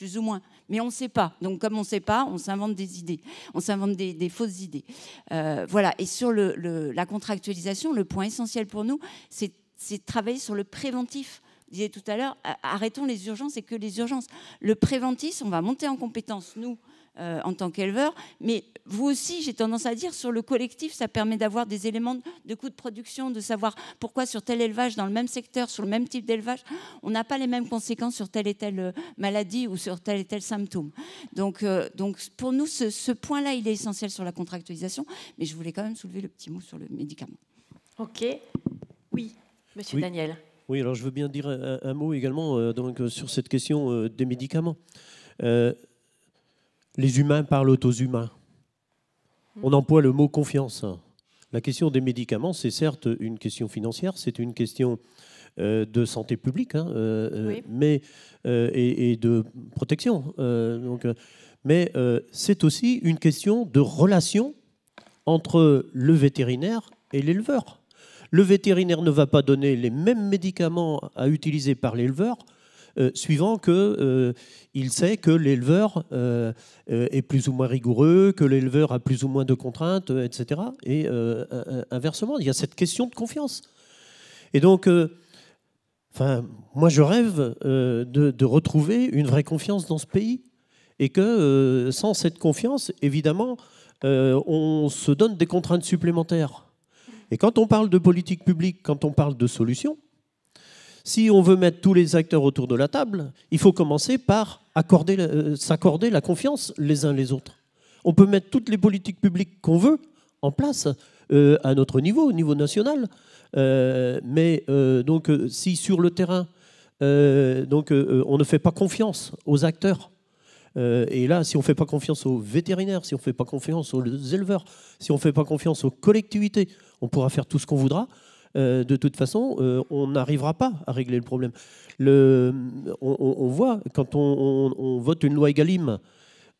plus ou moins. Mais on ne sait pas. Donc, comme on ne sait pas, on s'invente des idées. On s'invente des, fausses idées. Euh, voilà. Et sur la contractualisation, le point essentiel pour nous, c'est de travailler sur le préventif disiez tout à l'heure, arrêtons les urgences et que les urgences. Le préventif, on va monter en compétence, nous, euh, en tant qu'éleveur. Mais vous aussi, j'ai tendance à dire, sur le collectif, ça permet d'avoir des éléments de coût de production, de savoir pourquoi sur tel élevage, dans le même secteur, sur le même type d'élevage, on n'a pas les mêmes conséquences sur telle et telle euh, maladie ou sur tel et tel symptôme. Donc, euh, donc pour nous, ce, point-là, il est essentiel sur la contractualisation, mais je voulais quand même soulever le petit mot sur le médicament. OK. Oui, monsieur Daniel. Oui, alors je veux bien dire un, mot également donc, sur cette question des médicaments. Euh, les humains parlent aux humains. Hmm. On emploie le mot confiance. La question des médicaments, c'est certes une question financière, c'est une question euh, de santé publique, hein, euh, euh, mais et, de protection. mais c'est aussi une question de relation entre le vétérinaire et l'éleveur. Le vétérinaire ne va pas donner les mêmes médicaments à utiliser par l'éleveur euh, suivant qu'il euh, sait que l'éleveur euh, est plus ou moins rigoureux, que l'éleveur a plus ou moins de contraintes, etc. Et inversement, il y a cette question de confiance. Et donc, enfin, moi, je rêve de, retrouver une vraie confiance dans ce pays. Et que sans cette confiance, évidemment, on se donne des contraintes supplémentaires. Et quand on parle de politique publique, quand on parle de solutions, si on veut mettre tous les acteurs autour de la table, il faut commencer par euh, s'accorder la confiance les uns les autres. On peut mettre toutes les politiques publiques qu'on veut en place euh, à notre niveau, au niveau national. Euh, mais donc, si sur le terrain, donc, on ne fait pas confiance aux acteurs, et là, si on ne fait pas confiance aux vétérinaires, si on ne fait pas confiance aux éleveurs, si on ne fait pas confiance aux collectivités, on pourra faire tout ce qu'on voudra. Euh, de toute façon, euh, on n'arrivera pas à régler le problème. on, voit, quand on, vote une loi Egalim,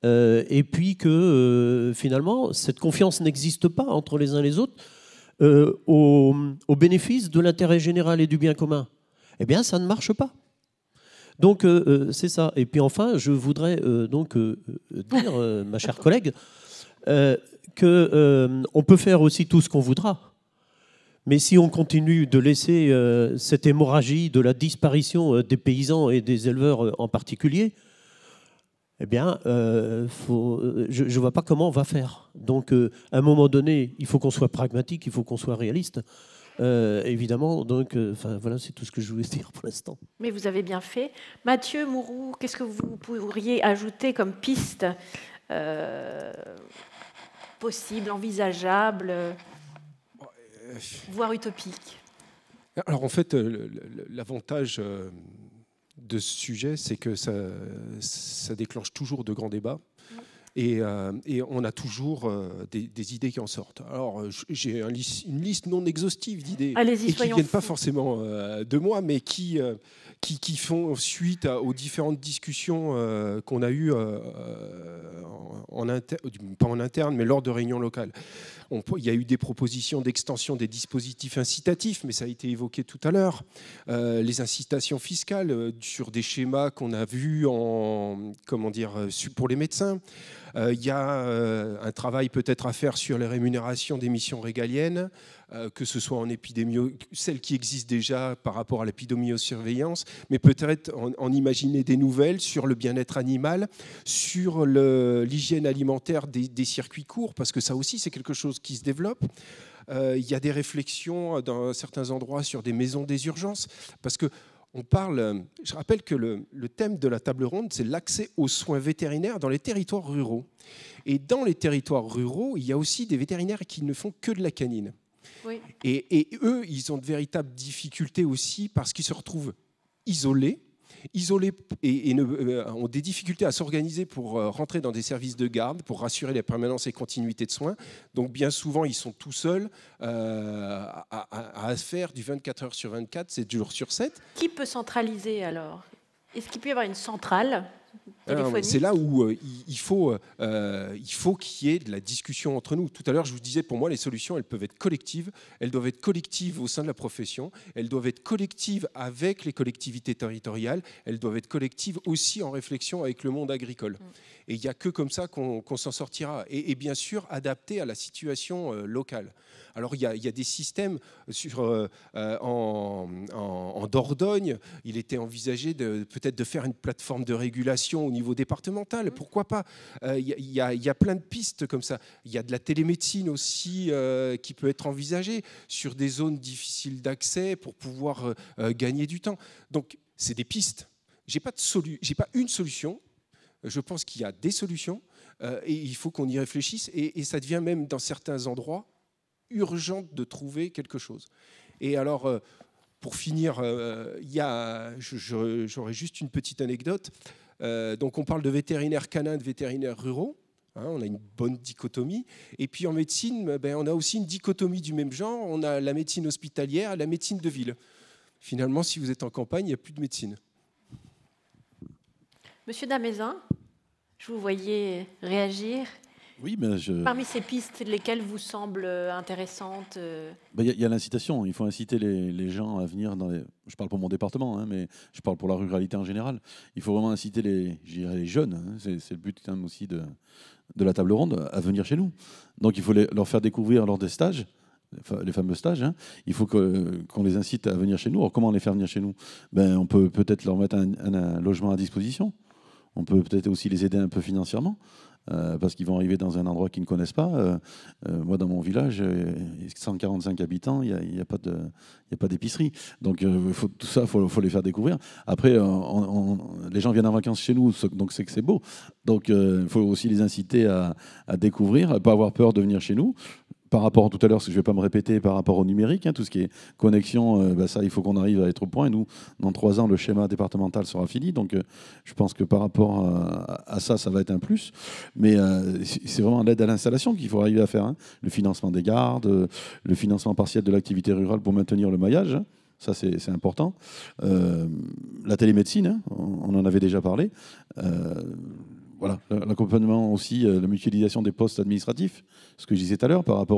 euh, et puis que finalement, cette confiance n'existe pas entre les uns et les autres au, au, bénéfice de l'intérêt général et du bien commun, eh bien, ça ne marche pas. Donc, c'est ça. Et puis enfin, je voudrais donc dire, ma chère collègue, qu'on peut faire aussi tout ce qu'on voudra mais si on continue de laisser euh, cette hémorragie de la disparition euh, des paysans et des éleveurs euh, en particulier, eh bien, je ne vois pas comment on va faire. Donc, à un moment donné, il faut qu'on soit pragmatique, il faut qu'on soit réaliste. évidemment, donc, voilà, c'est tout ce que je voulais dire pour l'instant. Mais vous avez bien fait. Mathieu Mourou, qu'est-ce que vous pourriez ajouter comme piste possible, envisageable voire utopique Alors en fait, euh, l'avantage euh, de ce sujet, c'est que ça, ça, déclenche toujours de grands débats. Et, euh, et, on a toujours des, idées qui en sortent. Alors, j'ai un une liste non exhaustive d'idées qui ne viennent pas forcément de moi, mais qui, qui, font suite aux différentes discussions euh, qu'on a eues, euh, euh, en, pas en interne, mais lors de réunions locales. il y a eu des propositions d'extension des dispositifs incitatifs, mais ça a été évoqué tout à l'heure. les incitations fiscales sur des schémas qu'on a vus comment dire, pour les médecins. Euh, il y a euh, un travail peut-être à faire sur les rémunérations des missions régaliennes, euh, que ce soit en épidémie, celles qui existent déjà par rapport à l'épidémiosurveillance, mais peut-être en, imaginer des nouvelles sur le bien-être animal, sur l'hygiène alimentaire des, circuits courts, parce que ça aussi c'est quelque chose qui se développe. Il y a des réflexions dans certains endroits sur des maisons des urgences, parce que on parle, euh, je rappelle que le, thème de la table ronde, c'est l'accès aux soins vétérinaires dans les territoires ruraux. Et dans les territoires ruraux, il y a aussi des vétérinaires qui ne font que de la canine. et, eux, ils ont de véritables difficultés aussi parce qu'ils se retrouvent isolés isolés et, euh, ont des difficultés à s'organiser pour euh, rentrer dans des services de garde, pour rassurer la permanence et continuité de soins. Donc bien souvent, ils sont tout seuls euh, à, à, faire du 24 heures sur 24, 7 jours sur 7. Qui peut centraliser alors Est-ce qu'il peut y avoir une centrale ah, c'est là où euh, il faut euh, il faut qu'il y ait de la discussion entre nous. Tout à l'heure, je vous disais, pour moi, les solutions, elles peuvent être collectives. Elles doivent être collectives au sein de la profession. Elles doivent être collectives avec les collectivités territoriales. Elles doivent être collectives aussi en réflexion avec le monde agricole. Mm. Et il n'y a que comme ça qu'on s'en sortira. Et, bien sûr, adapté à la situation euh, locale. Alors, il y, a, y, a, des systèmes sur, en, en, en Dordogne. Il était envisagé peut-être de faire une plateforme de régulation au niveau départemental, mm. pourquoi pas euh, Il y, y, a plein de pistes comme ça. Il y a de la télémédecine aussi euh, qui peut être envisagée sur des zones difficiles d'accès pour pouvoir euh, gagner du temps. Donc, c'est des pistes. Je n'ai pas, de pas une solution. Je pense qu'il y a des solutions et il faut qu'on y réfléchisse. Et, ça devient même, dans certains endroits, urgent de trouver quelque chose. Et alors pour finir, j'aurais juste une petite anecdote. Euh, donc on parle de vétérinaires canins, de vétérinaires ruraux. Hein, on a une bonne dichotomie. Et puis en médecine, ben, on a aussi une dichotomie du même genre. On a la médecine hospitalière, la médecine de ville. Finalement, si vous êtes en campagne, il n'y a plus de médecine. Monsieur Damézin, je vous voyais réagir. Parmi ces pistes, lesquelles vous semblent euh, intéressantes euh bah, Il y a, l'incitation. Il faut inciter les, gens à venir dans les... Je parle pour mon département, hein, mais je parle pour la ruralité en général. Il faut vraiment inciter les, les jeunes. Hein, c'est le but aussi de, de la table ronde à venir chez nous. Donc il faut leur faire découvrir lors des stages les fameux stages, hein. il faut qu'on les incite à venir chez nous. Alors comment les faire venir chez nous ben, On peut peut-être leur mettre un, logement à disposition. On peut peut-être aussi les aider un peu financièrement. Euh, parce qu'ils vont arriver dans un endroit qu'ils ne connaissent pas. Euh, euh, moi, dans mon village, 145 habitants, il n'y a, pas de, y a pas d'épicerie. Donc, faut, tout ça, il faut, les faire découvrir. Après, les gens viennent en vacances chez nous, donc c'est que c'est beau. Donc, il faut aussi les inciter à, découvrir, à pas avoir peur de venir chez nous par rapport tout à l'heure, ce que je ne vais pas me répéter, par rapport au numérique, hein, tout ce qui est connexion, euh, bah, ça, il faut qu'on arrive à être au point. Et nous, dans trois ans, le schéma départemental sera fini. Donc, euh, je pense que par rapport à, ça, ça va être un plus. Mais euh, c'est vraiment l'aide à l'installation qu'il faut arriver à faire. Hein. Le financement des gardes, le financement partiel de l'activité rurale pour maintenir le maillage. Hein. Ça, c'est important. la télémédecine, on, en avait déjà parlé voilà, l'accompagnement aussi, euh, la mutualisation des postes administratifs, ce que je disais tout à l'heure par rapport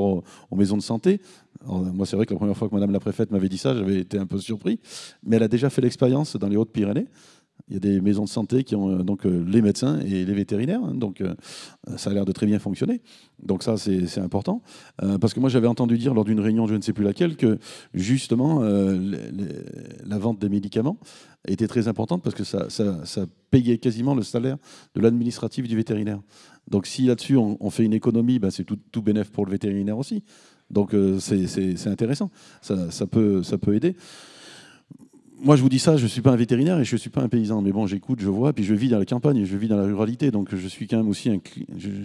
aux, maisons de santé. moi, c'est vrai que la première fois que Madame la préfète m'avait dit ça, j'avais été un peu surpris, mais elle a déjà fait l'expérience dans les Hautes-Pyrénées. Il y a des maisons de santé qui ont euh, donc euh, les médecins et les vétérinaires. Hein. donc euh, ça a l'air de très bien fonctionner. Donc ça, c'est important. parce que moi, j'avais entendu dire lors d'une réunion, je ne sais plus laquelle, que justement, la vente des médicaments était très importante parce que ça, ça, payait quasiment le salaire de l'administratif du vétérinaire. Donc si là-dessus, on, fait une économie, bah, c'est tout, tout bénéf pour le vétérinaire aussi. Donc c'est intéressant. Ça, ça, peut, ça peut aider moi, je vous dis ça, je ne suis pas un vétérinaire et je ne suis pas un paysan, mais bon, j'écoute, je vois, puis je vis dans la campagne, je vis dans la ruralité, donc je suis quand même aussi un.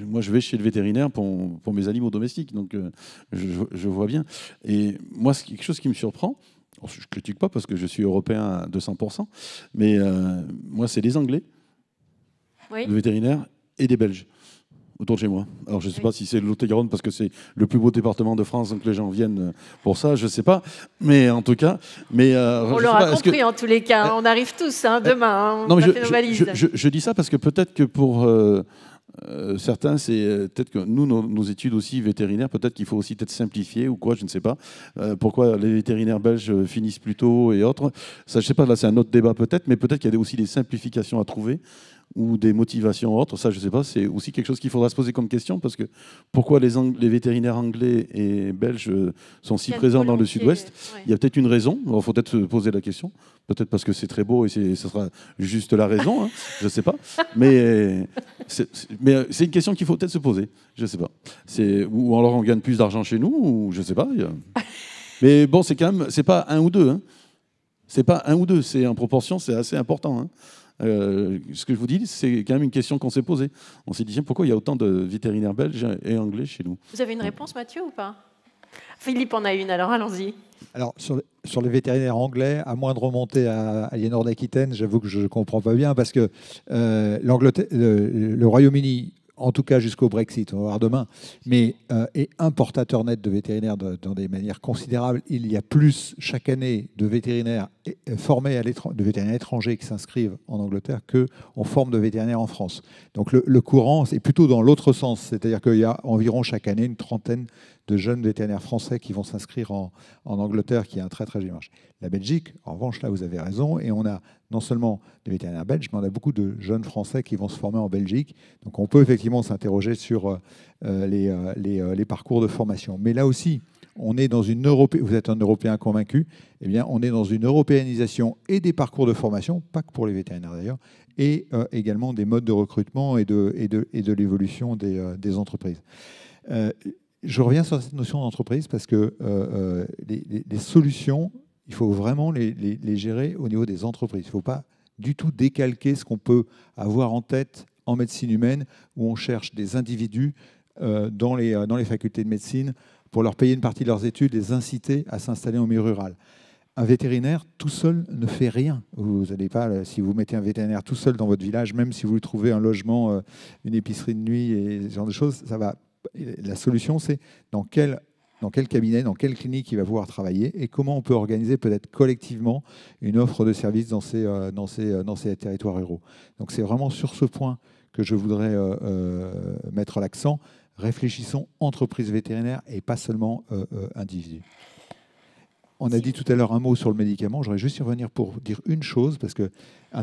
moi, je vais chez le vétérinaire pour, mes animaux domestiques, donc euh, je, vois bien. Et moi, c'est quelque chose qui me surprend. je ne critique pas parce que je suis européen à 200%, mais euh, moi, c'est des Anglais, oui. le vétérinaire, et des Belges. Autour de chez moi. Alors, je ne sais pas si c'est le garonne parce que c'est le plus beau département de France, donc les gens viennent pour ça, je ne sais pas. Mais en tout cas. Mais, euh, on l'aura compris en tous les cas. Hein, euh, on arrive tous hein, demain. Hein, mais je, dis ça parce que peut-être que pour. Euh, certains, c'est peut-être que nous, nos, études aussi vétérinaires, peut-être qu'il faut aussi peut-être simplifier ou quoi, je ne sais pas. pourquoi les vétérinaires belges finissent plus tôt et autres Ça, je ne sais pas, là, c'est un autre débat peut-être, mais peut-être qu'il y a aussi des simplifications à trouver ou des motivations autres, ça je ne sais pas, c'est aussi quelque chose qu'il faudra se poser comme question parce que pourquoi les, les vétérinaires anglais et belges euh, sont si présents dans le sud-ouest Il y a peut-être une raison, il faut peut-être se poser la question, peut-être parce que c'est très beau et ce sera juste la raison, hein, je ne sais pas, mais euh, c'est une question qu'il faut peut-être se poser, je ne sais pas. Ou alors on gagne plus d'argent chez nous, ou je ne sais pas. Mais bon, c'est quand même, c'est pas un ou deux. Hein. C'est pas un ou deux, c'est en proportion, c'est assez important. Hein. Euh, ce que je vous dis, c'est quand même une question qu'on s'est posée. On s'est dit, pourquoi il y a autant de vétérinaires belges et anglais chez nous Vous avez une réponse, Mathieu, ou pas Philippe en a une, alors allons-y. Alors, sur, les vétérinaires anglais, à moins de remonter à Aliénor d'Aquitaine, j'avoue que je ne comprends pas bien, parce que euh, le Royaume-Uni en tout cas jusqu'au Brexit, on va voir demain, mais est euh, importateur net de vétérinaires dans des manières considérables. Il y a plus chaque année de vétérinaires euh, formés à l'étranger, de vétérinaires étrangers qui s'inscrivent en Angleterre que on forme de vétérinaires en France. Donc le, courant c'est plutôt dans l'autre sens, c'est-à-dire qu'il y a environ chaque année une trentaine de jeunes vétérinaires français qui vont s'inscrire en, Angleterre, qui est un très très joli marché. La Belgique, en revanche, là vous avez raison, et on a non seulement des vétérinaires belges, mais on a beaucoup de jeunes Français qui vont se former en Belgique. Donc on peut effectivement s'interroger sur euh, euh, les, euh, les, parcours de formation. Mais là aussi, on est dans une Europé... vous êtes un Européen convaincu, eh bien, on est dans une européanisation et des parcours de formation, pas que pour les vétérinaires d'ailleurs, et également des modes de recrutement et de, et et de l'évolution des, entreprises. je reviens sur cette notion d'entreprise parce que les, les, solutions il faut vraiment les, gérer au niveau des entreprises. Il ne faut pas du tout décalquer ce qu'on peut avoir en tête en médecine humaine, où on cherche des individus euh, euh, dans, les, facultés de médecine pour leur payer une partie de leurs études, les inciter à s'installer au milieu rural. Un vétérinaire tout seul ne fait rien. Vous pas, euh, si vous mettez un vétérinaire tout seul dans votre village, même si vous lui trouvez un logement, une épicerie de nuit et ce genre de choses, ça va. La solution, c'est dans quel dans quel cabinet, dans quelle clinique il va vouloir travailler et comment on peut organiser peut-être collectivement une offre de services dans ces, euh, euh, territoires ruraux. Donc c'est vraiment sur ce point que je voudrais euh, mettre l'accent. Réfléchissons entreprise vétérinaire et pas seulement individu. On a dit tout à l'heure un mot sur le médicament. J'aurais juste y revenir pour dire une chose, parce que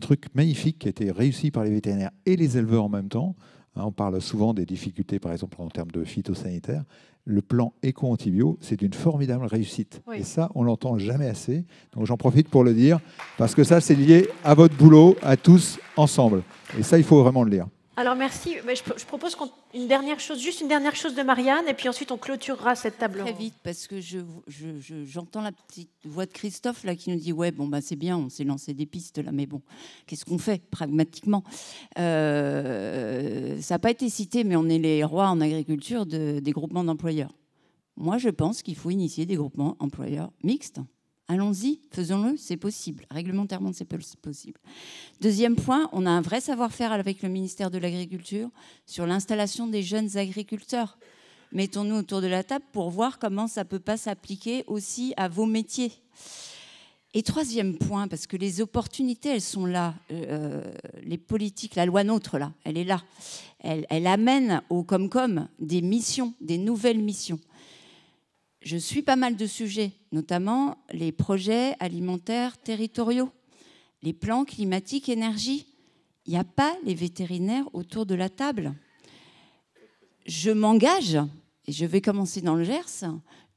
truc magnifique qui a été réussi par les vétérinaires et les éleveurs en même temps, Hein, on parle souvent des difficultés, par exemple, en termes de phytosanitaire. Le plan éco-antibio, c'est une formidable réussite. Et ça, on l'entend jamais assez. Donc j'en profite pour le dire, parce que ça, c'est lié à votre boulot, à tous, ensemble. Et ça, il faut vraiment le lire. Alors merci. Mais je, propose une dernière chose, juste une dernière chose de Marianne, et puis ensuite on clôturera cette table Très vite, parce que j'entends je, la petite voix de Christophe là qui nous dit ouais bon bah c'est bien, on s'est lancé des pistes là, mais bon qu'est-ce qu'on fait pragmatiquement euh, Ça n'a pas été cité, mais on est les rois en agriculture de, des groupements d'employeurs. Moi, je pense qu'il faut initier des groupements employeurs mixtes. Allons-y, faisons-le, c'est possible. Réglementairement, c'est possible. Deuxième point, on a un vrai savoir-faire avec le ministère de l'Agriculture sur l'installation des jeunes agriculteurs. Mettons-nous autour de la table pour voir comment ça ne peut pas s'appliquer aussi à vos métiers. Et troisième point, parce que les opportunités, elles sont là. Euh, euh, les politiques, la loi NOTRe, là, elle est là. Elle, amène au Comcom des missions, des nouvelles missions je suis pas mal de sujets, notamment les projets alimentaires territoriaux, les plans climatiques énergie. Il n'y a pas les vétérinaires autour de la table. Je m'engage, et je vais commencer dans le Gers,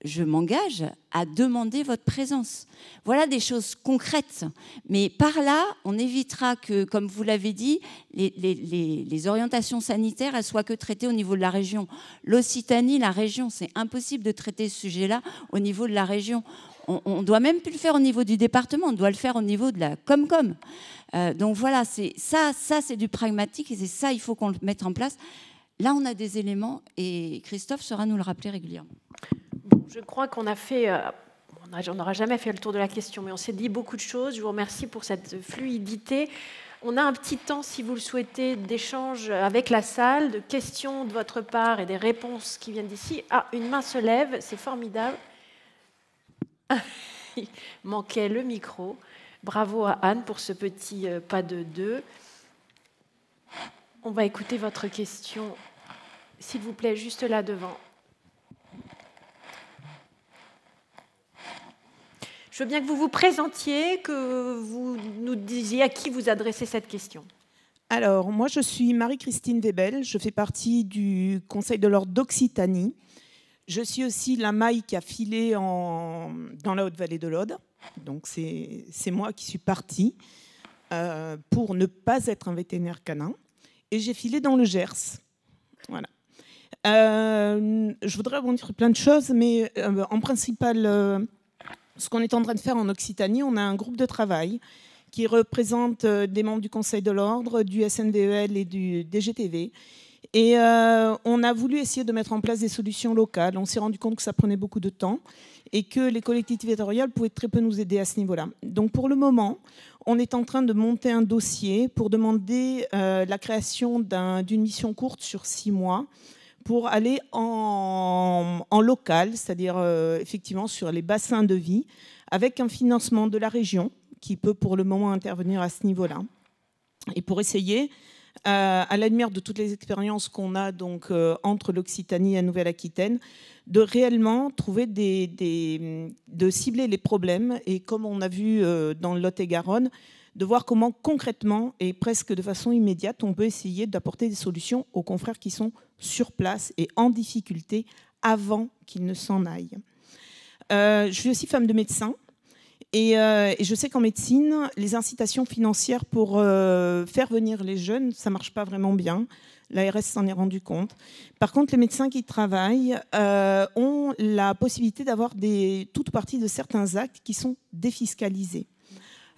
je m'engage à demander votre présence. Voilà des choses concrètes. Mais par là, on évitera que, comme vous l'avez dit, les, orientations sanitaires, elles soient que traitées au niveau de la région. L'Occitanie, la région, c'est impossible de traiter ce sujet-là au niveau de la région. On ne doit même plus le faire au niveau du département, on doit le faire au niveau de la Comcom. Euh, donc voilà, ça, ça c'est du pragmatique et c'est ça, il faut qu'on le mette en place. Là, on a des éléments et Christophe sera nous le rappeler régulièrement. Je crois qu'on a fait euh, on n'aura jamais fait le tour de la question, mais on s'est dit beaucoup de choses. Je vous remercie pour cette fluidité. On a un petit temps, si vous le souhaitez, d'échange avec la salle, de questions de votre part et des réponses qui viennent d'ici. Ah, une main se lève, c'est formidable. Il manquait le micro. Bravo à Anne pour ce petit euh, pas de deux. On va écouter votre question, s'il vous plaît, juste là devant. Je veux bien que vous vous présentiez, que vous nous disiez à qui vous adressez cette question. Alors, moi, je suis Marie-Christine Webel. Je fais partie du Conseil de l'Ordre d'Occitanie. Je suis aussi la maille qui a filé en, dans la Haute-Vallée de l'Aude. Donc, c'est moi qui suis partie euh, pour ne pas être un vétérinaire canin. Et j'ai filé dans le Gers. Voilà. Euh, je voudrais vous dire plein de choses, mais euh, en principal ce qu'on est en train de faire en Occitanie, on a un groupe de travail qui représente euh, des membres du Conseil de l'Ordre, du SNVEL et du DGTV. Et euh, on a voulu essayer de mettre en place des solutions locales. On s'est rendu compte que ça prenait beaucoup de temps et que les collectivités territoriales pouvaient très peu nous aider à ce niveau-là. Donc pour le moment, on est en train de monter un dossier pour demander euh, la création d'une mission courte sur six mois pour aller en, local, c'est-à-dire euh, effectivement sur les bassins de vie, avec un financement de la région qui peut pour le moment intervenir à ce niveau-là, et pour essayer, euh, à la lumière de toutes les expériences qu'on a donc euh, entre l'Occitanie et la Nouvelle-Aquitaine, de réellement trouver des, des, de cibler les problèmes et comme on a vu dans le Lot-et-Garonne, de voir comment concrètement et presque de façon immédiate on peut essayer d'apporter des solutions aux confrères qui sont sur place et en difficulté avant qu'ils ne s'en aillent. Euh, je suis aussi femme de médecin. Euh, et, je sais qu'en médecine, les incitations financières pour euh, faire venir les jeunes, ça marche pas vraiment bien. L'ARS s'en est rendu compte. Par contre, les médecins qui travaillent ont la possibilité d'avoir des, toute partie de certains actes qui sont défiscalisés.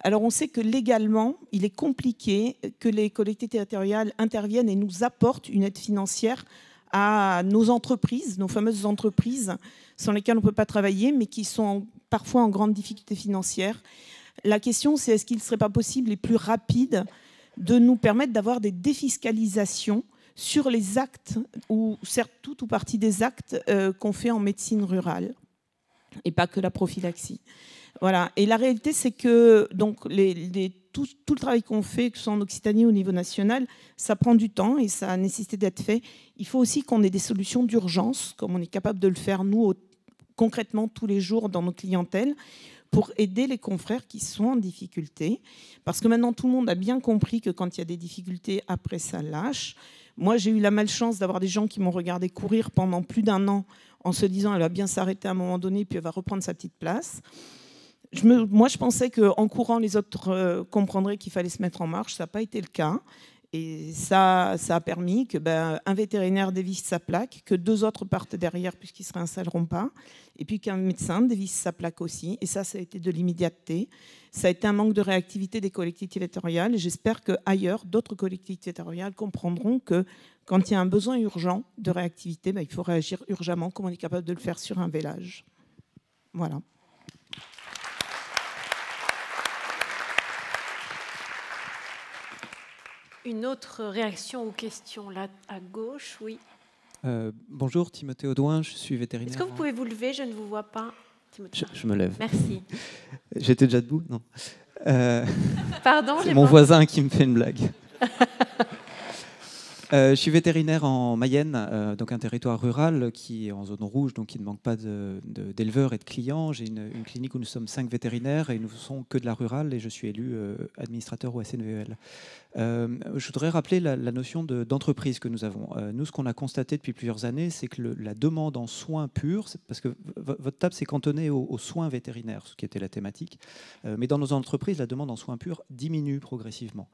Alors on sait que légalement, il est compliqué que les collectivités territoriales interviennent et nous apportent une aide financière à nos entreprises, nos fameuses entreprises sans lesquelles on ne peut pas travailler, mais qui sont parfois en grande difficulté financière. La question, c'est est-ce qu'il ne serait pas possible et plus rapide de nous permettre d'avoir des défiscalisations sur les actes, ou certes tout ou partie des actes euh, qu'on fait en médecine rurale, et pas que la prophylaxie. Voilà. Et la réalité, c'est que donc les, tout, le travail qu'on fait, que ce soit en Occitanie ou au niveau national, ça prend du temps et ça a nécessité d'être fait. Il faut aussi qu'on ait des solutions d'urgence, comme on est capable de le faire nous concrètement tous les jours dans nos clientèles, pour aider les confrères qui sont en difficulté. Parce que maintenant, tout le monde a bien compris que quand il y a des difficultés, après, ça lâche. Moi, j'ai eu la malchance d'avoir des gens qui m'ont regardé courir pendant plus d'un an en se disant, elle va bien s'arrêter à un moment donné, puis elle va reprendre sa petite place moi, je pensais qu'en courant, les autres euh, comprendraient qu'il fallait se mettre en marche. Ça n'a pas été le cas. Et ça, ça a permis que ben, un vétérinaire dévisse sa plaque, que deux autres partent derrière puisqu'ils ne se réinstalleront pas, et puis qu'un médecin dévisse sa plaque aussi. Et ça, ça a été de l'immédiateté. Ça a été un manque de réactivité des collectivités territoriales. J'espère que ailleurs, d'autres collectivités territoriales comprendront que quand il y a un besoin urgent de réactivité, ben, il faut réagir urgemment comme on est capable de le faire sur un village. Voilà. Une autre réaction aux questions là à gauche, oui. Euh, bonjour, Timothée Audouin, je suis vétérinaire. Est-ce que vous pouvez vous lever Je ne vous vois pas. Je, me lève. Merci. J'étais déjà debout Non. Euh, Pardon C'est mon voisin qui me fait une blague. Euh, je suis vétérinaire en Mayenne, euh, donc un territoire rural qui est en zone rouge, donc qui ne manque pas d'éleveurs de, et de clients. J'ai une, clinique où nous sommes cinq vétérinaires et nous ne sommes que de la rurale et je suis élu euh, administrateur au SNVL. E je voudrais rappeler la, notion d'entreprise que nous avons. nous, ce qu'on a constaté depuis plusieurs années, c'est que la demande en soins purs, parce que votre table s'est cantonnée aux, aux, soins vétérinaires, ce qui était la thématique, mais dans nos entreprises, la demande en soins purs diminue progressivement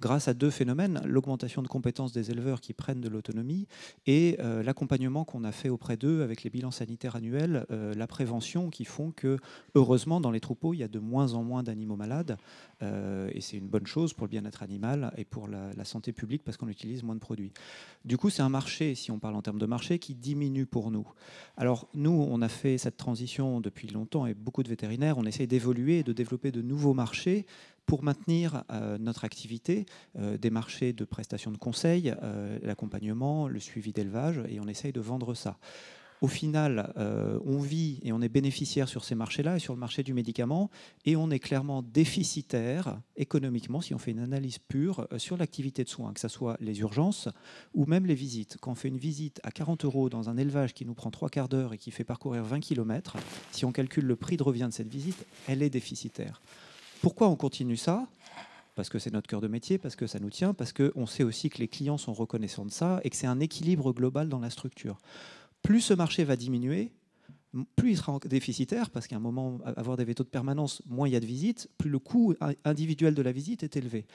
grâce à deux phénomènes, l'augmentation de compétences des éleveurs qui prennent de l'autonomie et euh, l'accompagnement qu'on a fait auprès d'eux avec les bilans sanitaires annuels, euh, la prévention qui font que, heureusement, dans les troupeaux, il y a de moins en moins d'animaux malades. Euh, et c'est une bonne chose pour le bien-être animal et pour la, santé publique parce qu'on utilise moins de produits. Du coup, c'est un marché, si on parle en termes de marché, qui diminue pour nous. Alors, nous, on a fait cette transition depuis longtemps et beaucoup de vétérinaires, on essaie d'évoluer et de développer de nouveaux marchés pour maintenir euh, notre activité euh, des marchés de prestations de conseil, euh, l'accompagnement, le suivi d'élevage, et on essaye de vendre ça. Au final, on vit et on est bénéficiaire sur ces marchés-là et sur le marché du médicament, et on est clairement déficitaire économiquement si on fait une analyse pure sur l'activité de soins, que ce soit les urgences ou même les visites. Quand on fait une visite à 40 euros dans un élevage qui nous prend trois quarts d'heure et qui fait parcourir 20 km, si on calcule le prix de revient de cette visite, elle est déficitaire. Pourquoi on continue ça parce que c'est notre cœur de métier, parce que ça nous tient, parce qu'on sait aussi que les clients sont reconnaissants de ça et que c'est un équilibre global dans la structure. Plus ce marché va diminuer, plus il sera déficitaire, parce qu'à un moment, avoir des vétos de permanence, moins il y a de visites, plus le coût individuel de la visite est élevé.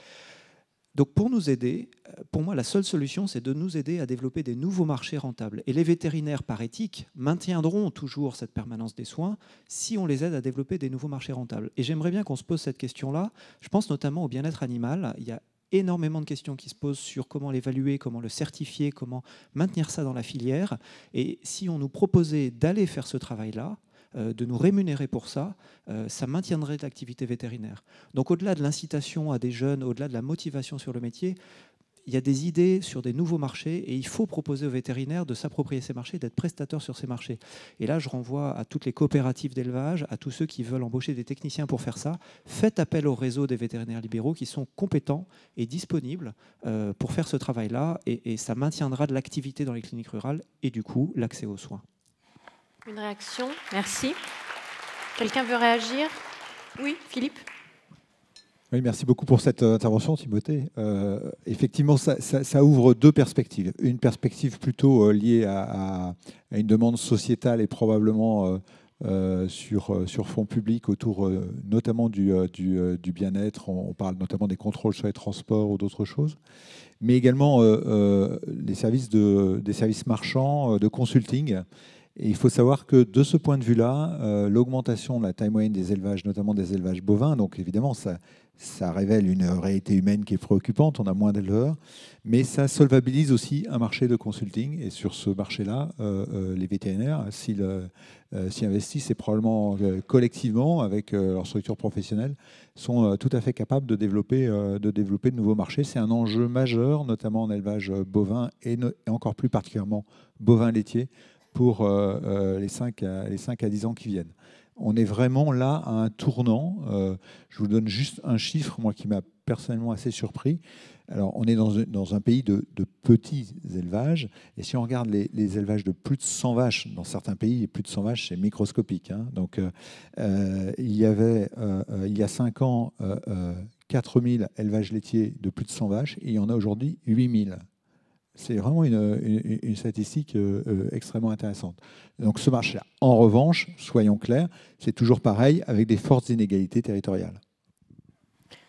Donc pour nous aider, euh, pour moi, la seule solution, c'est de nous aider à développer des nouveaux marchés rentables. Et les vétérinaires, par éthique, maintiendront toujours cette permanence des soins si on les aide à développer des nouveaux marchés rentables. Et j'aimerais bien qu'on se pose cette question-là. Je pense notamment au bien-être animal. Il y a énormément de questions qui se posent sur comment l'évaluer, comment le certifier, comment maintenir ça dans la filière. Et si on nous proposait d'aller faire ce travail-là, euh, de nous rémunérer pour ça, euh, ça maintiendrait l'activité vétérinaire. Donc au-delà de l'incitation à des jeunes, au-delà de la motivation sur le métier, il y a des idées sur des nouveaux marchés et il faut proposer aux vétérinaires de s'approprier ces marchés, d'être prestateurs sur ces marchés. Et là, je renvoie à toutes les coopératives d'élevage, à tous ceux qui veulent embaucher des techniciens pour faire ça. Faites appel au réseau des vétérinaires libéraux qui sont compétents et disponibles euh, pour faire ce travail-là et, ça maintiendra de l'activité dans les cliniques rurales et du coup l'accès aux soins. Une réaction Merci. Quelqu'un veut réagir Oui, Philippe oui, merci beaucoup pour cette euh, intervention, Timothée. Euh, effectivement, ça, ouvre deux perspectives. Une perspective plutôt euh, liée à, une demande sociétale et probablement sur, sur fonds publics autour notamment du, bien-être. On, parle notamment des contrôles sur les transports ou d'autres choses. Mais également les services de, des services marchands, de consulting il faut savoir que de ce point de vue-là, euh, l'augmentation de la taille moyenne des élevages, notamment des élevages bovins, donc évidemment, ça, révèle une réalité humaine qui est préoccupante, on a moins d'éleveurs, mais ça solvabilise aussi un marché de consulting. Et sur ce marché-là, euh, euh, les vétérinaires, s'ils s'y investissent, et probablement collectivement, avec leur structure professionnelle, sont tout à fait capables de développer, de, nouveaux marchés. C'est un enjeu majeur, notamment en élevage bovin et encore plus particulièrement bovin laitier, pour euh, euh, les 5, à, les 5 à 10 ans qui viennent. On est vraiment là à un tournant. Euh, je vous donne juste un chiffre, moi, qui m'a personnellement assez surpris. Alors, on est dans, un, pays de, petits élevages, et si on regarde les, élevages de plus de 100 vaches, dans certains pays, plus de 100 vaches, c'est microscopique. Hein. Donc, il y avait, il y a 5 ans, euh, 4000 élevages laitiers de plus de 100 vaches, et il y en a aujourd'hui 8000. C'est vraiment une, statistique euh, euh, extrêmement intéressante. Donc ce marché-là. En revanche, soyons clairs, c'est toujours pareil avec des fortes inégalités territoriales.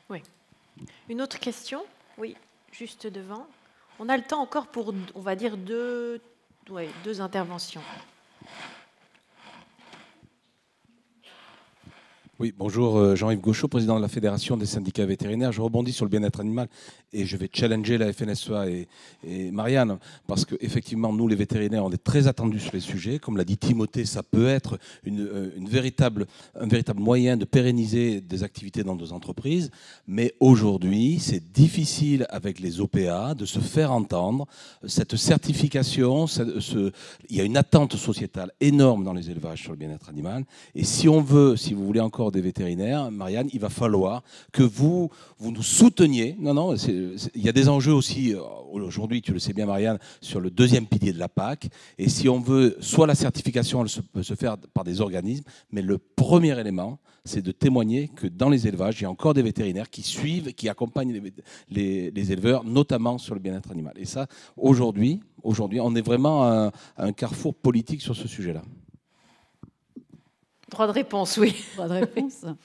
Oui. Une autre question Oui, juste devant. On a le temps encore pour, on va dire, deux, deux interventions. Oui, bonjour, euh, Jean-Yves Gauchot, président de la Fédération des syndicats vétérinaires. Je rebondis sur le bien-être animal et je vais challenger la FNSEA et, Marianne, parce qu'effectivement, nous, les vétérinaires, on est très attendus sur les sujets. Comme l'a dit Timothée, ça peut être une, euh, véritable, un véritable moyen de pérenniser des activités dans nos entreprises. Mais aujourd'hui, c'est difficile avec les OPA de se faire entendre. Cette certification, il y a une attente sociétale énorme dans les élevages sur le bien-être animal. Et si on veut, si vous voulez encore des vétérinaires, Marianne, il va falloir que vous, vous nous souteniez. Non, non, il y a des enjeux aussi, euh, aujourd'hui, tu le sais bien, Marianne, sur le deuxième pilier de la PAC. Et si on veut, soit la certification, elle peut se faire par des organismes, mais le premier élément, c'est de témoigner que dans les élevages, il y a encore des vétérinaires qui suivent, qui accompagnent les, éleveurs, notamment sur le bien-être animal. Et ça, aujourd'hui, aujourd'hui, on est vraiment à un carrefour politique sur ce sujet-là. Droit de réponse, oui.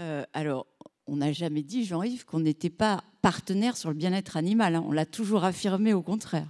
Euh, alors, on n'a jamais dit, Jean-Yves, qu'on n'était pas partenaire sur le bien-être animal. Hein. On l'a toujours affirmé, au contraire.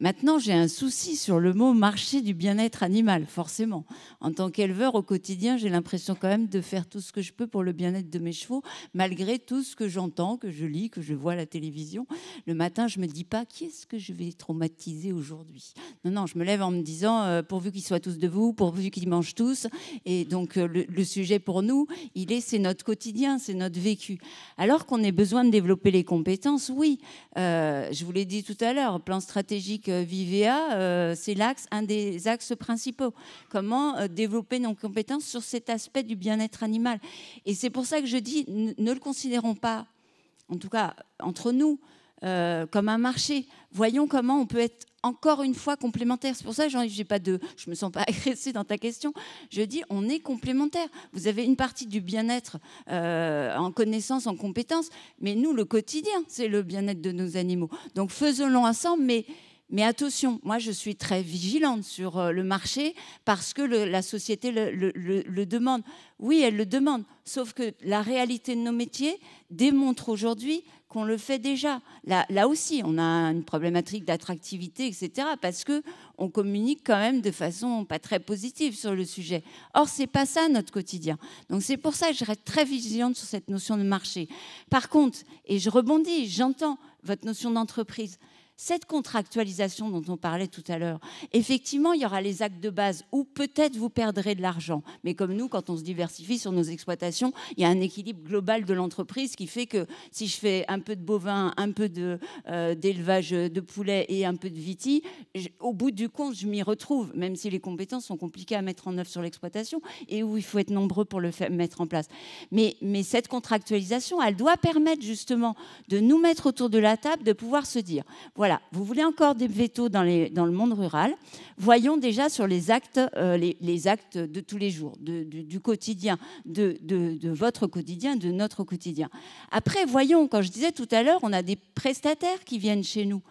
Maintenant, j'ai un souci sur le mot marché du bien-être animal, forcément. En tant qu'éleveur, au quotidien, j'ai l'impression quand même de faire tout ce que je peux pour le bien-être de mes chevaux, malgré tout ce que j'entends, que je lis, que je vois à la télévision. Le matin, je ne me dis pas qui est-ce que je vais traumatiser aujourd'hui. Non, non, je me lève en me disant, euh, pourvu qu'ils soient tous de vous, pourvu qu'ils mangent tous. Et donc, euh, le, sujet pour nous, il est, c'est notre quotidien, c'est notre vécu. Alors qu'on ait besoin de développer les compétences, oui, euh, je vous l'ai dit tout à l'heure, plan stratégique Viva, Vivea, euh, c'est l'axe, un des axes principaux. Comment euh, développer nos compétences sur cet aspect du bien-être animal Et c'est pour ça que je dis, ne le considérons pas, en tout cas entre nous, euh, comme un marché. Voyons comment on peut être encore une fois complémentaires. C'est pour ça que j'ai pas de, je me sens pas agressée dans ta question. Je dis, on est complémentaire. Vous avez une partie du bien-être en connaissance, en compétence, mais nous, le quotidien, c'est le bien-être de nos animaux. Donc faisons-le ensemble, mais mais attention, moi je suis très vigilante sur euh, le marché parce que la société le, demande. Oui, elle le demande, sauf que la réalité de nos métiers démontre aujourd'hui qu'on le fait déjà. Là, là, aussi, on a une problématique d'attractivité, etc., parce que on communique quand même de façon pas très positive sur le sujet. Or, c'est pas ça notre quotidien. Donc c'est pour ça que je reste très vigilante sur cette notion de marché. Par contre, et je rebondis, j'entends votre notion d'entreprise cette contractualisation dont on parlait tout à l'heure, effectivement, il y aura les actes de base où peut-être vous perdrez de l'argent. Mais comme nous, quand on se diversifie sur nos exploitations, il y a un équilibre global de l'entreprise qui fait que si je fais un peu de bovin, un peu d'élevage de, euh, de poulet et un peu de viti, au bout du compte, je m'y retrouve, même si les compétences sont compliquées à mettre en œuvre sur l'exploitation et où il faut être nombreux pour le faire, mettre en place. Mais, mais cette contractualisation, elle doit permettre justement de nous mettre autour de la table, de pouvoir se dire, voilà, vous voulez encore des vétos dans, les, dans le monde rural Voyons déjà sur les actes, euh, les, actes de tous les jours, du, quotidien, de, de, votre quotidien, de notre quotidien. Après, voyons, quand je disais tout à l'heure, on a des prestataires qui viennent chez nous.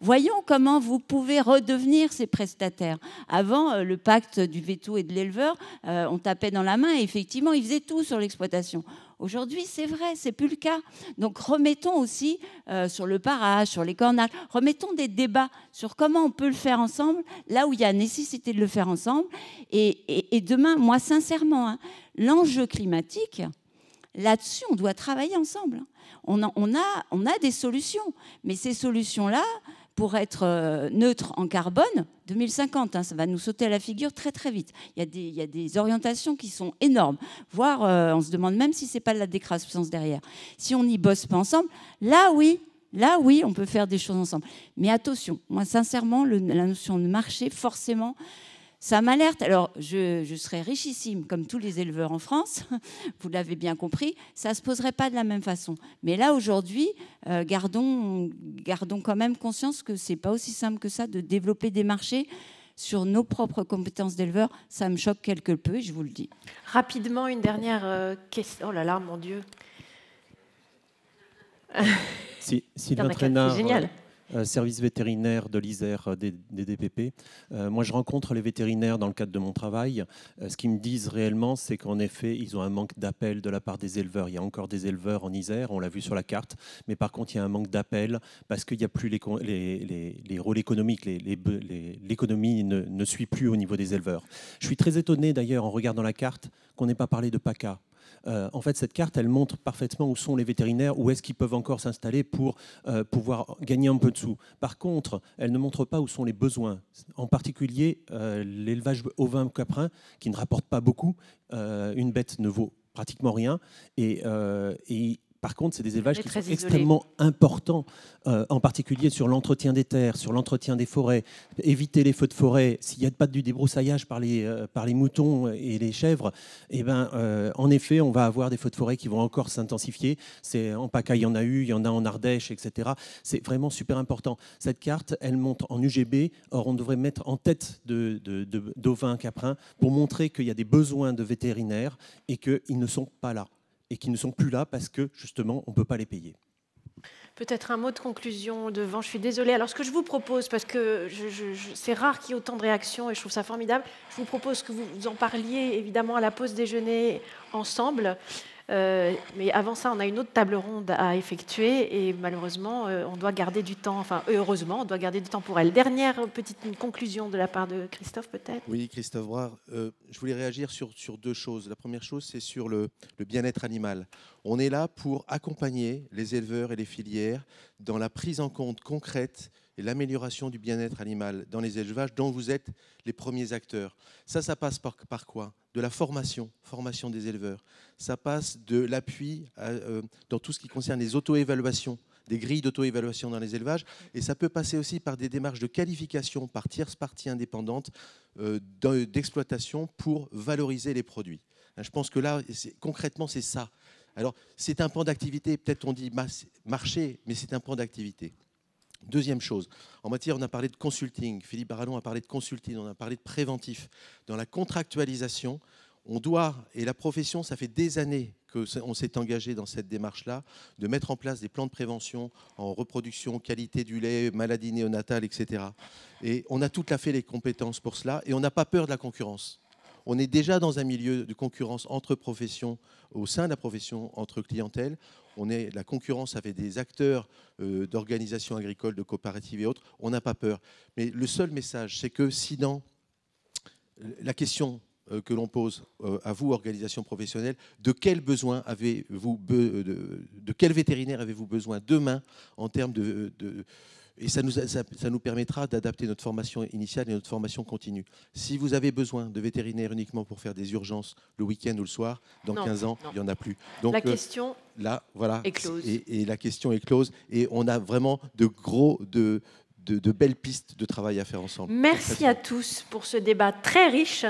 Voyons comment vous pouvez redevenir ces prestataires. Avant, euh, le pacte du veto et de l'éleveur, euh, on tapait dans la main et effectivement, ils faisaient tout sur l'exploitation. Aujourd'hui, c'est vrai, c'est plus le cas. Donc remettons aussi euh, sur le parage, sur les cornages, remettons des débats sur comment on peut le faire ensemble, là où il y a nécessité de le faire ensemble. Et, demain, moi sincèrement, hein, l'enjeu climatique, là-dessus, on doit travailler ensemble. on a des solutions, mais ces solutions-là, pour être euh, neutre en carbone, 2050, hein, ça va nous sauter à la figure très très vite. Il y a des, orientations qui sont énormes, voire euh, on se demande même si ce n'est pas de la décroissance derrière. Si on n'y bosse pas ensemble, là oui, là oui, on peut faire des choses ensemble. Mais attention, moi sincèrement, la notion de marché, forcément, ça m'alerte. Alors, je, je, serais richissime, comme tous les éleveurs en France, vous l'avez bien compris, ça ne se poserait pas de la même façon. Mais là, aujourd'hui, euh, gardons, gardons quand même conscience que ce n'est pas aussi simple que ça de développer des marchés sur nos propres compétences d'éleveurs, ça me choque quelque peu, je vous le dis. Rapidement, une dernière euh, question. Oh là là, mon Dieu. Si, génial. Euh, service vétérinaire de l'Isère euh, des, DPP. Euh, moi, je rencontre les vétérinaires dans le cadre de mon travail. ce qu'ils me disent réellement, c'est qu'en effet, ils ont un manque d'appel de la part des éleveurs. Il y a encore des éleveurs en Isère, on l'a vu sur la carte, mais par contre, il y a un manque d'appel parce qu'il n'y a plus les, rôles économiques, l'économie ne suit plus au niveau des éleveurs. Je suis très étonné d'ailleurs en regardant la carte qu'on n'ait pas parlé de PACA. Euh, en fait, cette carte, elle montre parfaitement où sont les vétérinaires, où est-ce qu'ils peuvent encore s'installer pour euh, pouvoir gagner un peu de sous. Par contre, elle ne montre pas où sont les besoins, en particulier euh, l'élevage ovin caprin, qui ne rapporte pas beaucoup. une bête ne vaut pratiquement rien. et par contre, c'est des élevages qui sont extrêmement importants, euh, en particulier sur l'entretien des terres, sur l'entretien des forêts. Éviter les feux de forêt, s'il n'y a pas du débroussaillage euh, par les, moutons et les chèvres, eh ben, euh, en effet, on va avoir des feux de forêt qui vont encore s'intensifier. C'est En PACA, il y en a eu, il y en a en Ardèche, etc. C'est vraiment super important. Cette carte, elle montre en UGB. Or, on devrait mettre en tête de, de, caprins, pour montrer qu'il y a des besoins de vétérinaires et qu'ils ne sont pas là et qui ne sont plus là parce que justement on ne peut pas les payer. Peut-être un mot de conclusion devant, je suis désolée. Alors ce que je vous propose, parce que c'est rare qu'il y ait autant de réactions et je trouve ça formidable, je vous propose que vous en parliez évidemment à la pause déjeuner ensemble. Euh, mais avant ça, on a une autre table ronde à effectuer et malheureusement, euh, on doit garder du temps, enfin heureusement, on doit garder du temps pour elle. Dernière petite conclusion de la part de Christophe peut-être Oui, Christophe Brard, euh, je voulais réagir sur, deux choses. La première chose, c'est sur le bien-être animal. On est là pour accompagner les éleveurs et les filières dans la prise en compte concrète et l'amélioration du bien-être animal dans les élevages dont vous êtes les premiers acteurs. Ça, ça passe par, quoi De la formation, formation des éleveurs. Ça passe de l'appui euh, dans tout ce qui concerne les auto-évaluations des grilles d'auto-évaluation dans les élevages. Et ça peut passer aussi par des démarches de qualification par tierces parties indépendantes euh, d'exploitation pour valoriser les produits. Hein, je pense que là, concrètement, c'est ça. Alors, c'est un point d'activité, peut-être on dit marché, mais c'est un point d'activité. Deuxième chose, en matière, on a parlé de consulting, Philippe Barallon a parlé de consulting, on a parlé de préventif. Dans la contractualisation, on doit, et la profession, ça fait des années qu'on s'est engagé dans cette démarche-là, de mettre en place des plans de prévention en reproduction, qualité du lait, maladie néonatale, etc. Et on a tout à fait les compétences pour cela, et on n'a pas peur de la concurrence. On est déjà dans un milieu de concurrence entre professions, au sein de la profession, entre clientèles on est la concurrence avec des acteurs euh, d'organisations agricoles, de coopératives et autres, on n'a pas peur. Mais le seul message, c'est que si dans la question euh, que l'on pose euh, à vous, organisation professionnelle, de quel besoin avez-vous, de, quel vétérinaire avez-vous besoin demain en termes de et ça nous, ça, nous permettra d'adapter notre formation initiale et notre formation continue. Si vous avez besoin de vétérinaires uniquement pour faire des urgences le week-end ou le soir, dans 15 ans, il n'y en a plus. Donc, la euh, question là, voilà, est close. Et, la question est close. Et on a vraiment de gros, de, de belles pistes de travail à faire ensemble. Merci à tous pour ce débat très riche.